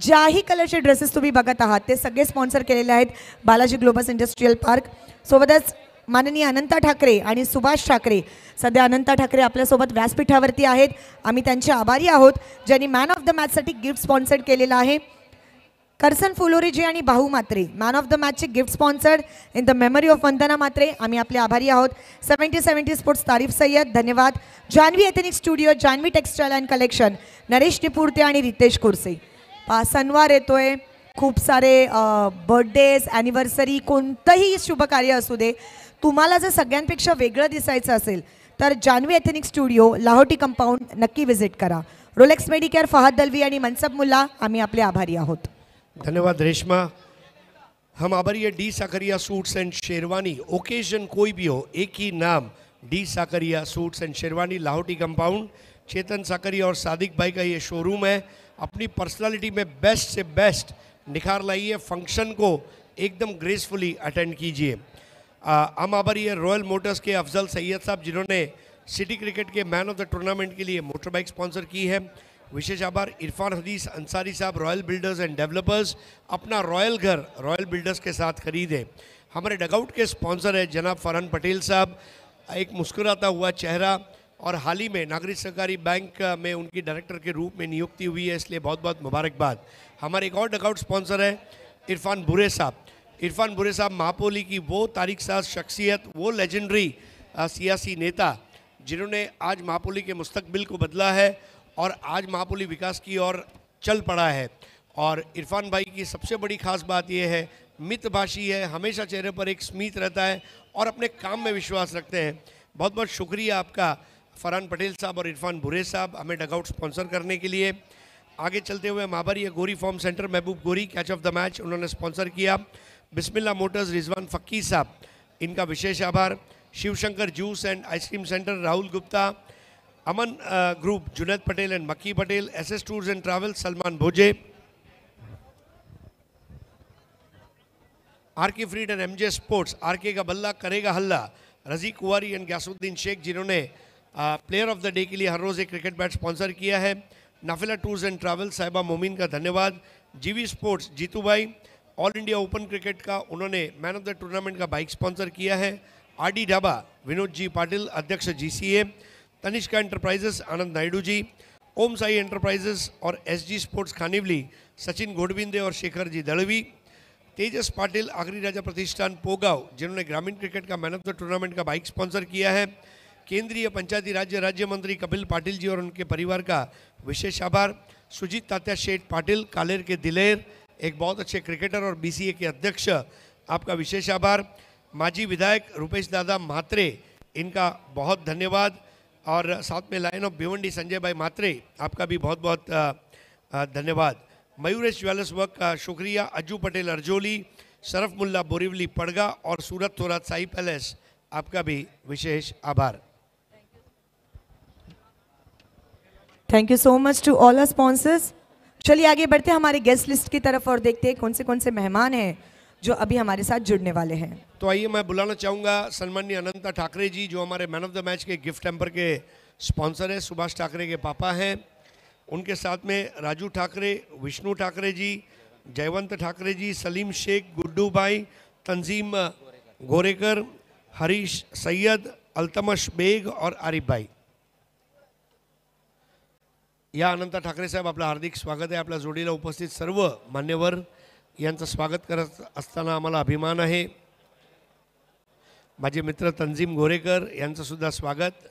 ज्याही कलरचे ड्रेसेस तुम्ही बघत आहात ते सगळे स्पॉन्सर केलेले आहेत बालाजी ग्लोबस इंडस्ट्रीयल पार्क सोबतच माननीय अनंता ठाकरे आणि सुभाष ठाकरे सध्या अनंता ठाकरे आपल्यासोबत व्यासपीठावरती आहेत आम्ही त्यांचे आभारी आहोत ज्यांनी मॅन ऑफ द मॅचसाठी गिफ्ट स्पॉन्सर्ड केलेलं आहे करसन फुलोरीजी आणि भाऊ मात्रे मॅन ऑफ द मॅचचे gift sponsored in the memory of Vandana Matre आम्ही आपले आभारी आहोत seventy seventy sports Tarif Sayyed धन्यवाद Janhavi ethnic studio Janhavi textile and collection Naresh Nipurte आणि रितेश कुरसे सनवार येतोय खूप सारे बर्थडेज ॲनिव्हर्सरी कोणतंही शुभकार्य असू दे तुम्हाला जर सगळ्यांपेक्षा वेगळं दिसायचं असेल तर Janhavi ethnic studio Lahoti compound नक्की व्हिजिट करा रोलेक्स मेडिकेअर फहद दलवी आणि मनसब मुल्ला आम्ही आपले आभारी आहोत धन्यवाद रेशमा हम आभारी D Sakaria suits and sherwani occasion कोई भी हो एक ही नाम D Sakaria suits and sherwani Lahoti compound Chetan Sakaria और सादिक भाई का ये शोरूम है अपनी पर्सनालिटी में बेस्ट से बेस्ट निखार लाइए फंक्शन को एकदम ग्रेसफुली अटेंड कीजिए हम आभारी ये रॉयल मोटर्स के अफजल सैयद साहब जिन्होंने सिटी क्रिकेट के मैन ऑफ द टूर्नामेंट के लिए मोटर बाइक स्पॉन्सर की है विशेष आभार इरफान हदीस अंसारी साहब रॉयल बिल्डर्स एंड डेवलपर्स अपना रॉयल घर रॉयल बिल्डर्स के साथ खरीदे हमारे डगआउट के स्पॉन्सर है जनाब फरहान पटेल साहब एक मुस्कुराता हुआ चेहरा और हाल ही में नागरिक सहकारी बैंक में उनकी डायरेक्टर के रूप में नियुक्ति हुई है इसलिए बहुत बहुत मुबारकबाद हमारे एक और डगआउट स्पॉन्सर है इरफान बुरे साहब इरफान बुरे साहब महापोली की वो तारीख साज शख्सियत वो लेजेंडरी सियासी नेता जिन्होंने आज महापोली के मुस्तबिल को बदला है और आज महापोली विकास की ओर चल पड़ा है और इरफान भाई की सबसे बड़ी खास बात यह है मितभाषी है हमेशा चेहरे पर एक स्मित रहता है और अपने काम में विश्वास रखते हैं बहुत बहुत शुक्रिया आपका फरहान पटेल साहब और इरफान भुरे साहब हमें डगआउट स्पॉन्सर करने के लिए आगे चलते हुए माबरी गोरी form centre Mehboob Ghori catch of the match उन्होंने स्पॉन्सर किया बिस्मिल्ला मोटर्स रिजवान फकी साहब इनका विशेष आभार Shivshankar juice and ice cream centre Rahul Gupta Aman group Junaid Patel and Makki Patel S S tours and travels Salman Bhoje R K फ्रीड and M J sports R K का बल्ला करेगा हल्ला रजी कुवारी एंड ग्यासुद्दीन शेख जिन्होंने प्लेयर ऑफ द डे के लिए हर रोज़ एक क्रिकेट बैट स्पॉन्सर किया है नाफिला टूर्स एंड ट्रैवल्स साहिबा मोमिन का धन्यवाद जीवी स्पोर्ट्स जीतू भाई ऑल इंडिया ओपन क्रिकेट का उन्होंने मैन ऑफ द टूर्नामेंट का बाइक स्पॉन्सर किया है आर डी ढाबा विनोद जी पाटिल अध्यक्ष GCA Tanishka enterprises Anand Naidu ji Om Sai enterprises और एसजी स्पोर्ट्स खानिवली सचिन गोडविंदे और शेखर जी दलवी तेजस पाटिल आगरी राजा प्रतिष्ठान पोगाव जिन्होंने ग्रामीण क्रिकेट का मैन ऑफ द टूर्नामेंट का बाइक स्पॉन्सर किया है केंद्रीय पंचायती राज्य राज्य मंत्री कपिल पाटिल जी और उनके परिवार का विशेष आभार सुजीत तात्या शेठ पाटिल कालेर के दिलेर एक बहुत अच्छे क्रिकेटर और बीसीए के अध्यक्ष आपका विशेष आभार माजी विधायक रुपेश दादा मात्रे इनका बहुत धन्यवाद और साथ में लाइन ऑफ भिवंडी संजय भाई मात्रे आपका भी बहुत बहुत धन्यवाद मयूरेश ज्वेलर्स वर्क का शुक्रिया अज्जू पटेल अर्जोली शरफ मुल्ला बोरीवली पड़गा और सूरत थोरात साई पैलेस आपका भी विशेष आभार thank you so much to all our sponsors चलिए आगे बढ़ते हैं हमारे गेस्ट लिस्ट की तरफ और देखते हैं कौन से कौन से मेहमान हैं जो अभी हमारे साथ जुड़ने वाले हैं तो आइए मैं बुलाना चाहूँगा सन्मान्य अनंता ठाकरे जी जो हमारे मैन ऑफ द मैच के गिफ्ट टेम्पर के स्पॉन्सर है सुभाष ठाकरे के पापा हैं उनके साथ में राजू ठाकरे विष्णु ठाकरे जी जयवंत ठाकरे जी सलीम शेख गुड्डू भाई तंजीम गोरेकर हरीश सैयद अल्तमश बेग और आरिफ भाई या अनंत ठाकरे साहेब आपलं हार्दिक स्वागत आहे आपल्या जोडीला उपस्थित सर्व मान्यवर यांचं स्वागत करत असताना आम्हाला अभिमान आहे माझे मित्र तंजीम गोरेकर यांचंसुद्धा स्वागत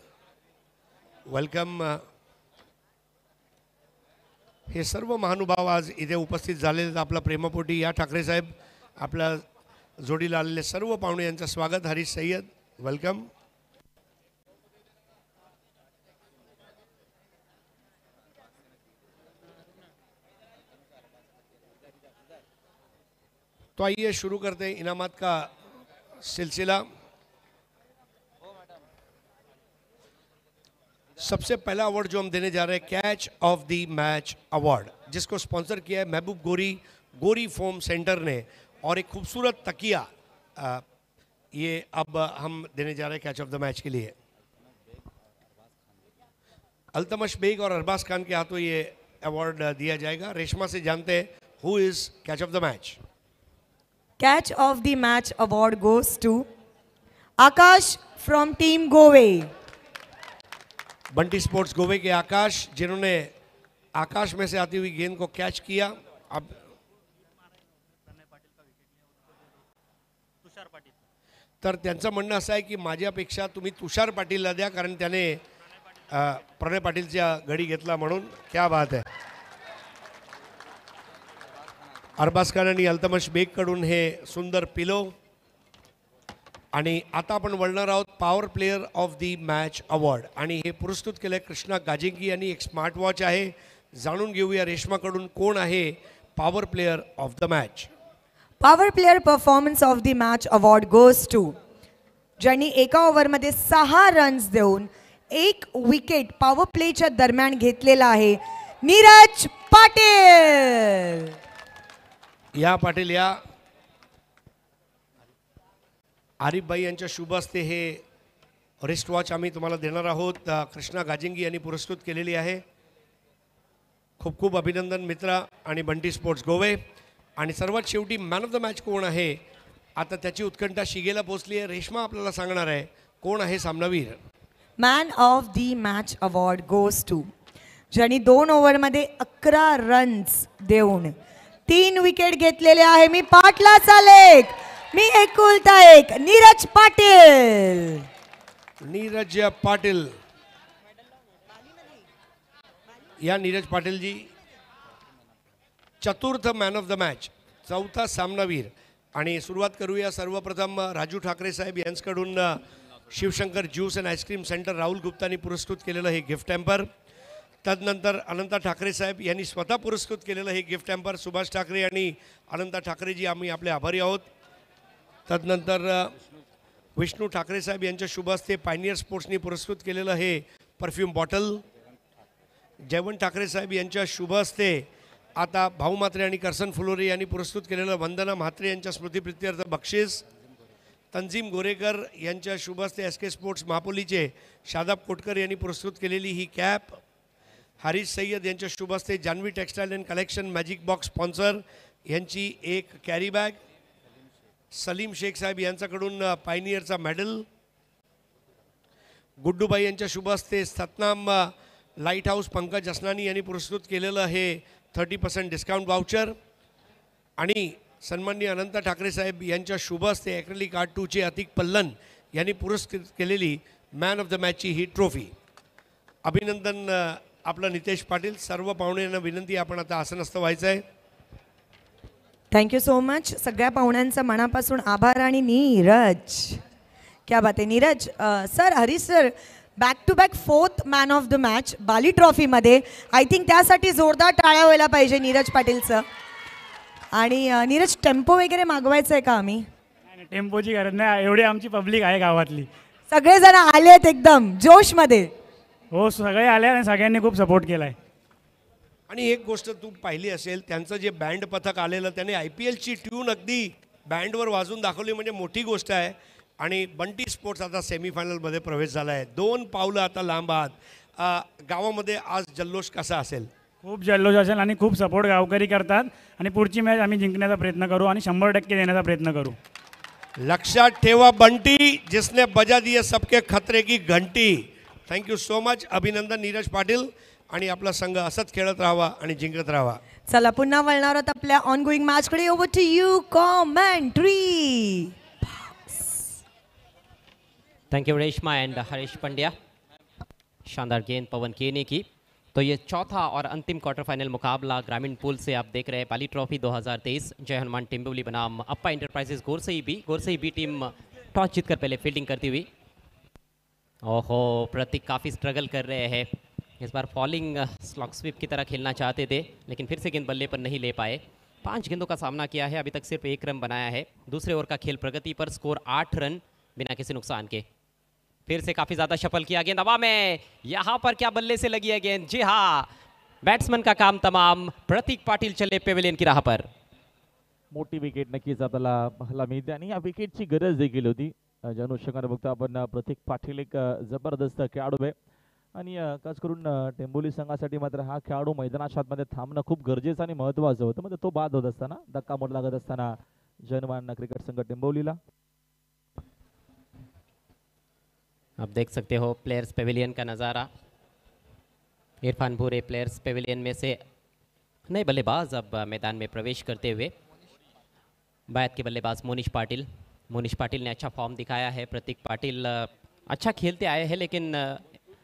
वेलकम हे सर्व महानुभाव आज इथे उपस्थित झालेले आपला प्रेमापोटी या ठाकरे साहेब आपल्या जोडीला आलेले सर्व पाहुणे यांचं स्वागत हरीश सय्यद वेलकम तो आइए शुरू करते हैं इनामत का सिलसिला सबसे पहला अवार्ड जो हम देने जा रहे हैं catch of the match award जिसको स्पॉन्सर किया है महबूब गोरी गोरी फोम सेंटर ने और एक खूबसूरत तकिया ये अब हम देने जा रहे हैं कैच ऑफ द मैच के लिए अल्तमश बेग और अरबाज खान के हाथों ये अवार्ड दिया जाएगा रेशमा से जानते हैं who is catch of the match catch of the match award goes to Akash from team Gove Bunty sports Gove के आकाश जिन्होंने आकाश में से आती हुई गेंद को कैच किया अब तर त्यांचं म्हणणं असं आहे की माझ्यापेक्षा तुम्ही तुषार पाटीलला द्या कारण त्याने प्रणय पाटीलच्या घडी घेतला म्हणून क्या बात आहे खान आणि अल्तमश बेगकडून हे सुंदर पिलो आणि आता आपण वळणार आहोत power player of the match award आणि हे पुरस्कृत केलं आहे कृष्णा गाजिंगी यांनी एक स्मार्ट वॉच आहे जाणून घेऊया रेश्माकडून कोण आहे power player of the match power player performance of the match award goes to ज्यांनी एका ओव्हरमध्ये सहा रन्स देऊन एक विकेट पॉवर प्लेच्या दरम्यान घेतलेला आहे नीरज पाटील या पाटील या आरिफबाई यांच्या शुभ हस्ते हे रिस्ट वॉच आम्ही तुम्हाला देणार आहोत कृष्णा गाजिंगी यांनी पुरस्कृत केलेली आहे खूप खूप अभिनंदन मित्रा आणि बंटी स्पोर्ट्स गोवे आणि सर्वात शेवटी मॅन ऑफ द मॅच कोण आहे आता त्याची उत्कंठा शिगेला पोहोचली आहे रेश्मा आपल्याला सांगणार आहे कोण आहे सामनावीर man of the match award goes to ज्यांनी दोन ओव्हरमध्ये अकरा रन्स देऊन तीन विकेट घेतलेले आहे मी पाटला लेख मी एकुलता एक नीरज पाटील नीरज पाटील या नीरज पाटीलजी चतुर्थ मॅन ऑफ द मॅच चौथा सामनावीर आणि सुरुवात करूया सर्वप्रथम राजू ठाकरे साहेब यांच्याकडून Shivshankar juice and ice cream centre Rahul गुप्तानी पुरस्कृत केलेलं हे गिफ्ट टेम्पर तदनंतर अनंता ठाकरे साहेब यांनी स्वतः पुरस्कृत केलेलं हे गिफ्ट टॅम्पर सुभाष ठाकरे आणि अनंता ठाकरेजी आम्ही आपले आभारी आहोत तदनंतर विष्णू ठाकरे साहेब यांच्या शुभ हस्ते पायनियर स्पोर्ट्सनी पुरस्कृत केलेलं हे परफ्यूम बॉटल जयवंत ठाकरे साहेब यांच्या शुभ हस्ते आता भाऊ म्हात्रे आणि करसन फुलोरे यांनी पुरस्कृत केलेलं वंदना म्हात्रे यांच्या स्मृतीप्रित्यर्थ बक्षीस तंजीम गोरेकर यांच्या शुभ हस्ते एस के स्पोर्ट्स महापोलीचे शादाब कोटकर यांनी पुरस्कृत केलेली ही कॅप हरीश सय्यद यांच्या शुभ हस्ते Janhvi textile and collection magic box sponsor यांची एक कॅरी बॅग सलीम शेख साहेब यांच्याकडून पायनियरचा मेडल गुड्डूबाई यांच्या शुभ सतनाम लाईट हाऊस पंकज असनानी यांनी पुरस्कृत केलेलं हे थर्टी पर्सेंट डिस्काउंट वाउचर आणि सन्माननीय अनंत ठाकरे साहेब यांच्या शुभ हस्ते ॲक्रेलिक आर्ट टूचे अतिक पल्लन यांनी पुरस्कृत केलेली मॅन ऑफ द मॅचची ही ट्रॉफी अभिनंदन आपला नितेश पाटील सर्व पाहुण्यांना विनंती आपण आता आसनस्थ व्हायचं आहे थँक्यू सो मच सगळ्या पाहुण्यांचा मनापासून आभार आणि नीरज क्या बात आहे Neeraj sir Harish sir back to back fourth man of the match Bali ट्रॉफीमध्ये आय थिंक त्यासाठी जोरदार टाळ्या व्हायला पाहिजे नीरज पाटीलचं आणि नीरज टेम्पो वगैरे मागवायचं आहे का आम्ही टेम्पोची गरज नाही एवढी आमची पब्लिक आहे गावातली सगळेजण आले आहेत एकदम जोशमध्ये हो सगळे आले आणि सगळ्यांनी खूप सपोर्ट केला आहे आणि एक गोष्ट तू पाहिली असेल त्यांचं जे बँड पथक आलेलं त्याने आय पी एलची ट्यून अगदी बँडवर वाजून दाखवली म्हणजे मोठी गोष्ट आहे आणि बंटी स्पोर्ट्स आता सेमीफायनलमध्ये प्रवेश झाला आहे दोन पावलं आता लांब आहात गावामध्ये आज जल्लोष कसा असेल खूप जल्लोष असेल आणि खूप सपोर्ट गावकरी करतात आणि पुढची मॅच आम्ही जिंकण्याचा प्रयत्न करू आणि शंभर टक्के देण्याचा प्रयत्न करू लक्षात ठेवा बंटी जिसने बजा दिए सबके खतरे की घंटी थैंक यू सो मच अभिनंदन नीरज पाटिल अपना संघ असत खेल रहा जिंक रहा चला पुनः वर्णार अपने ऑन गोइंग मैच कडे over to you commentary thank you Reshma and Harish Pandya शानदार गेंद पवन केने की तो ये चौथा और अंतिम क्वार्टर फाइनल मुकाबला ग्रामीण पूल से आप देख रहे हैं पाली ट्रॉफी 2023 जय हनुमान टिम्बुली बनाम Appa enterprises Gorsai B Gorsai B team toss जीतकर पहले फील्डिंग करती हुई ओहो प्रतीक काफ़ी स्ट्रगल कर रहे हैं इस बार फॉलिंग स्लॉक स्वीप की तरह खेलना चाहते थे लेकिन फिर से गेंद बल्ले पर नहीं ले पाए पांच गेंदों का सामना किया है अभी तक सिर्फ एक रन बनाया है दूसरे ओवर का खेल प्रगति पर स्कोर आठ रन बिना किसी नुकसान के फिर से काफ़ी ज़्यादा शफल किया गेंद हवा में यहाँ पर क्या बल्ले से लगी है गेंद जी हाँ बैट्समैन का काम तमाम प्रतीक पाटिल चले पेवेलियन की राह पर मोटी विकेट नक्की आपल्याला मला मिळते आणि गरज देखी होती ज्या अनुषंगाने बघतो आपण प्रतीक पाटील एक जबरदस्त खेळाडू आहे आणि खास करून टेंबोली संघासाठी मात्र हा खेळाडू मैदानाच्या आतमध्ये थांबणं खूप गरजेचं आणि महत्त्वाचं होतं म्हणजे तो बाद होत असताना धक्का मोड लागत असताना जनवान क्रिकेट संघ टेंबोलीला आप देख सकते हो प्लेयर्स पेविलियन का नज़ारा इरफान भूरे प्लेयर्स पेविलियन में से नए बल्लेबाज अब मैदान में प्रवेश करते हुए बैत के बल्लेबाज मोनिश पाटिल मुनीष पाटिल ने अच्छा फॉर्म दिखाया है प्रतीक पाटिल अच्छा खेलते आए हैं लेकिन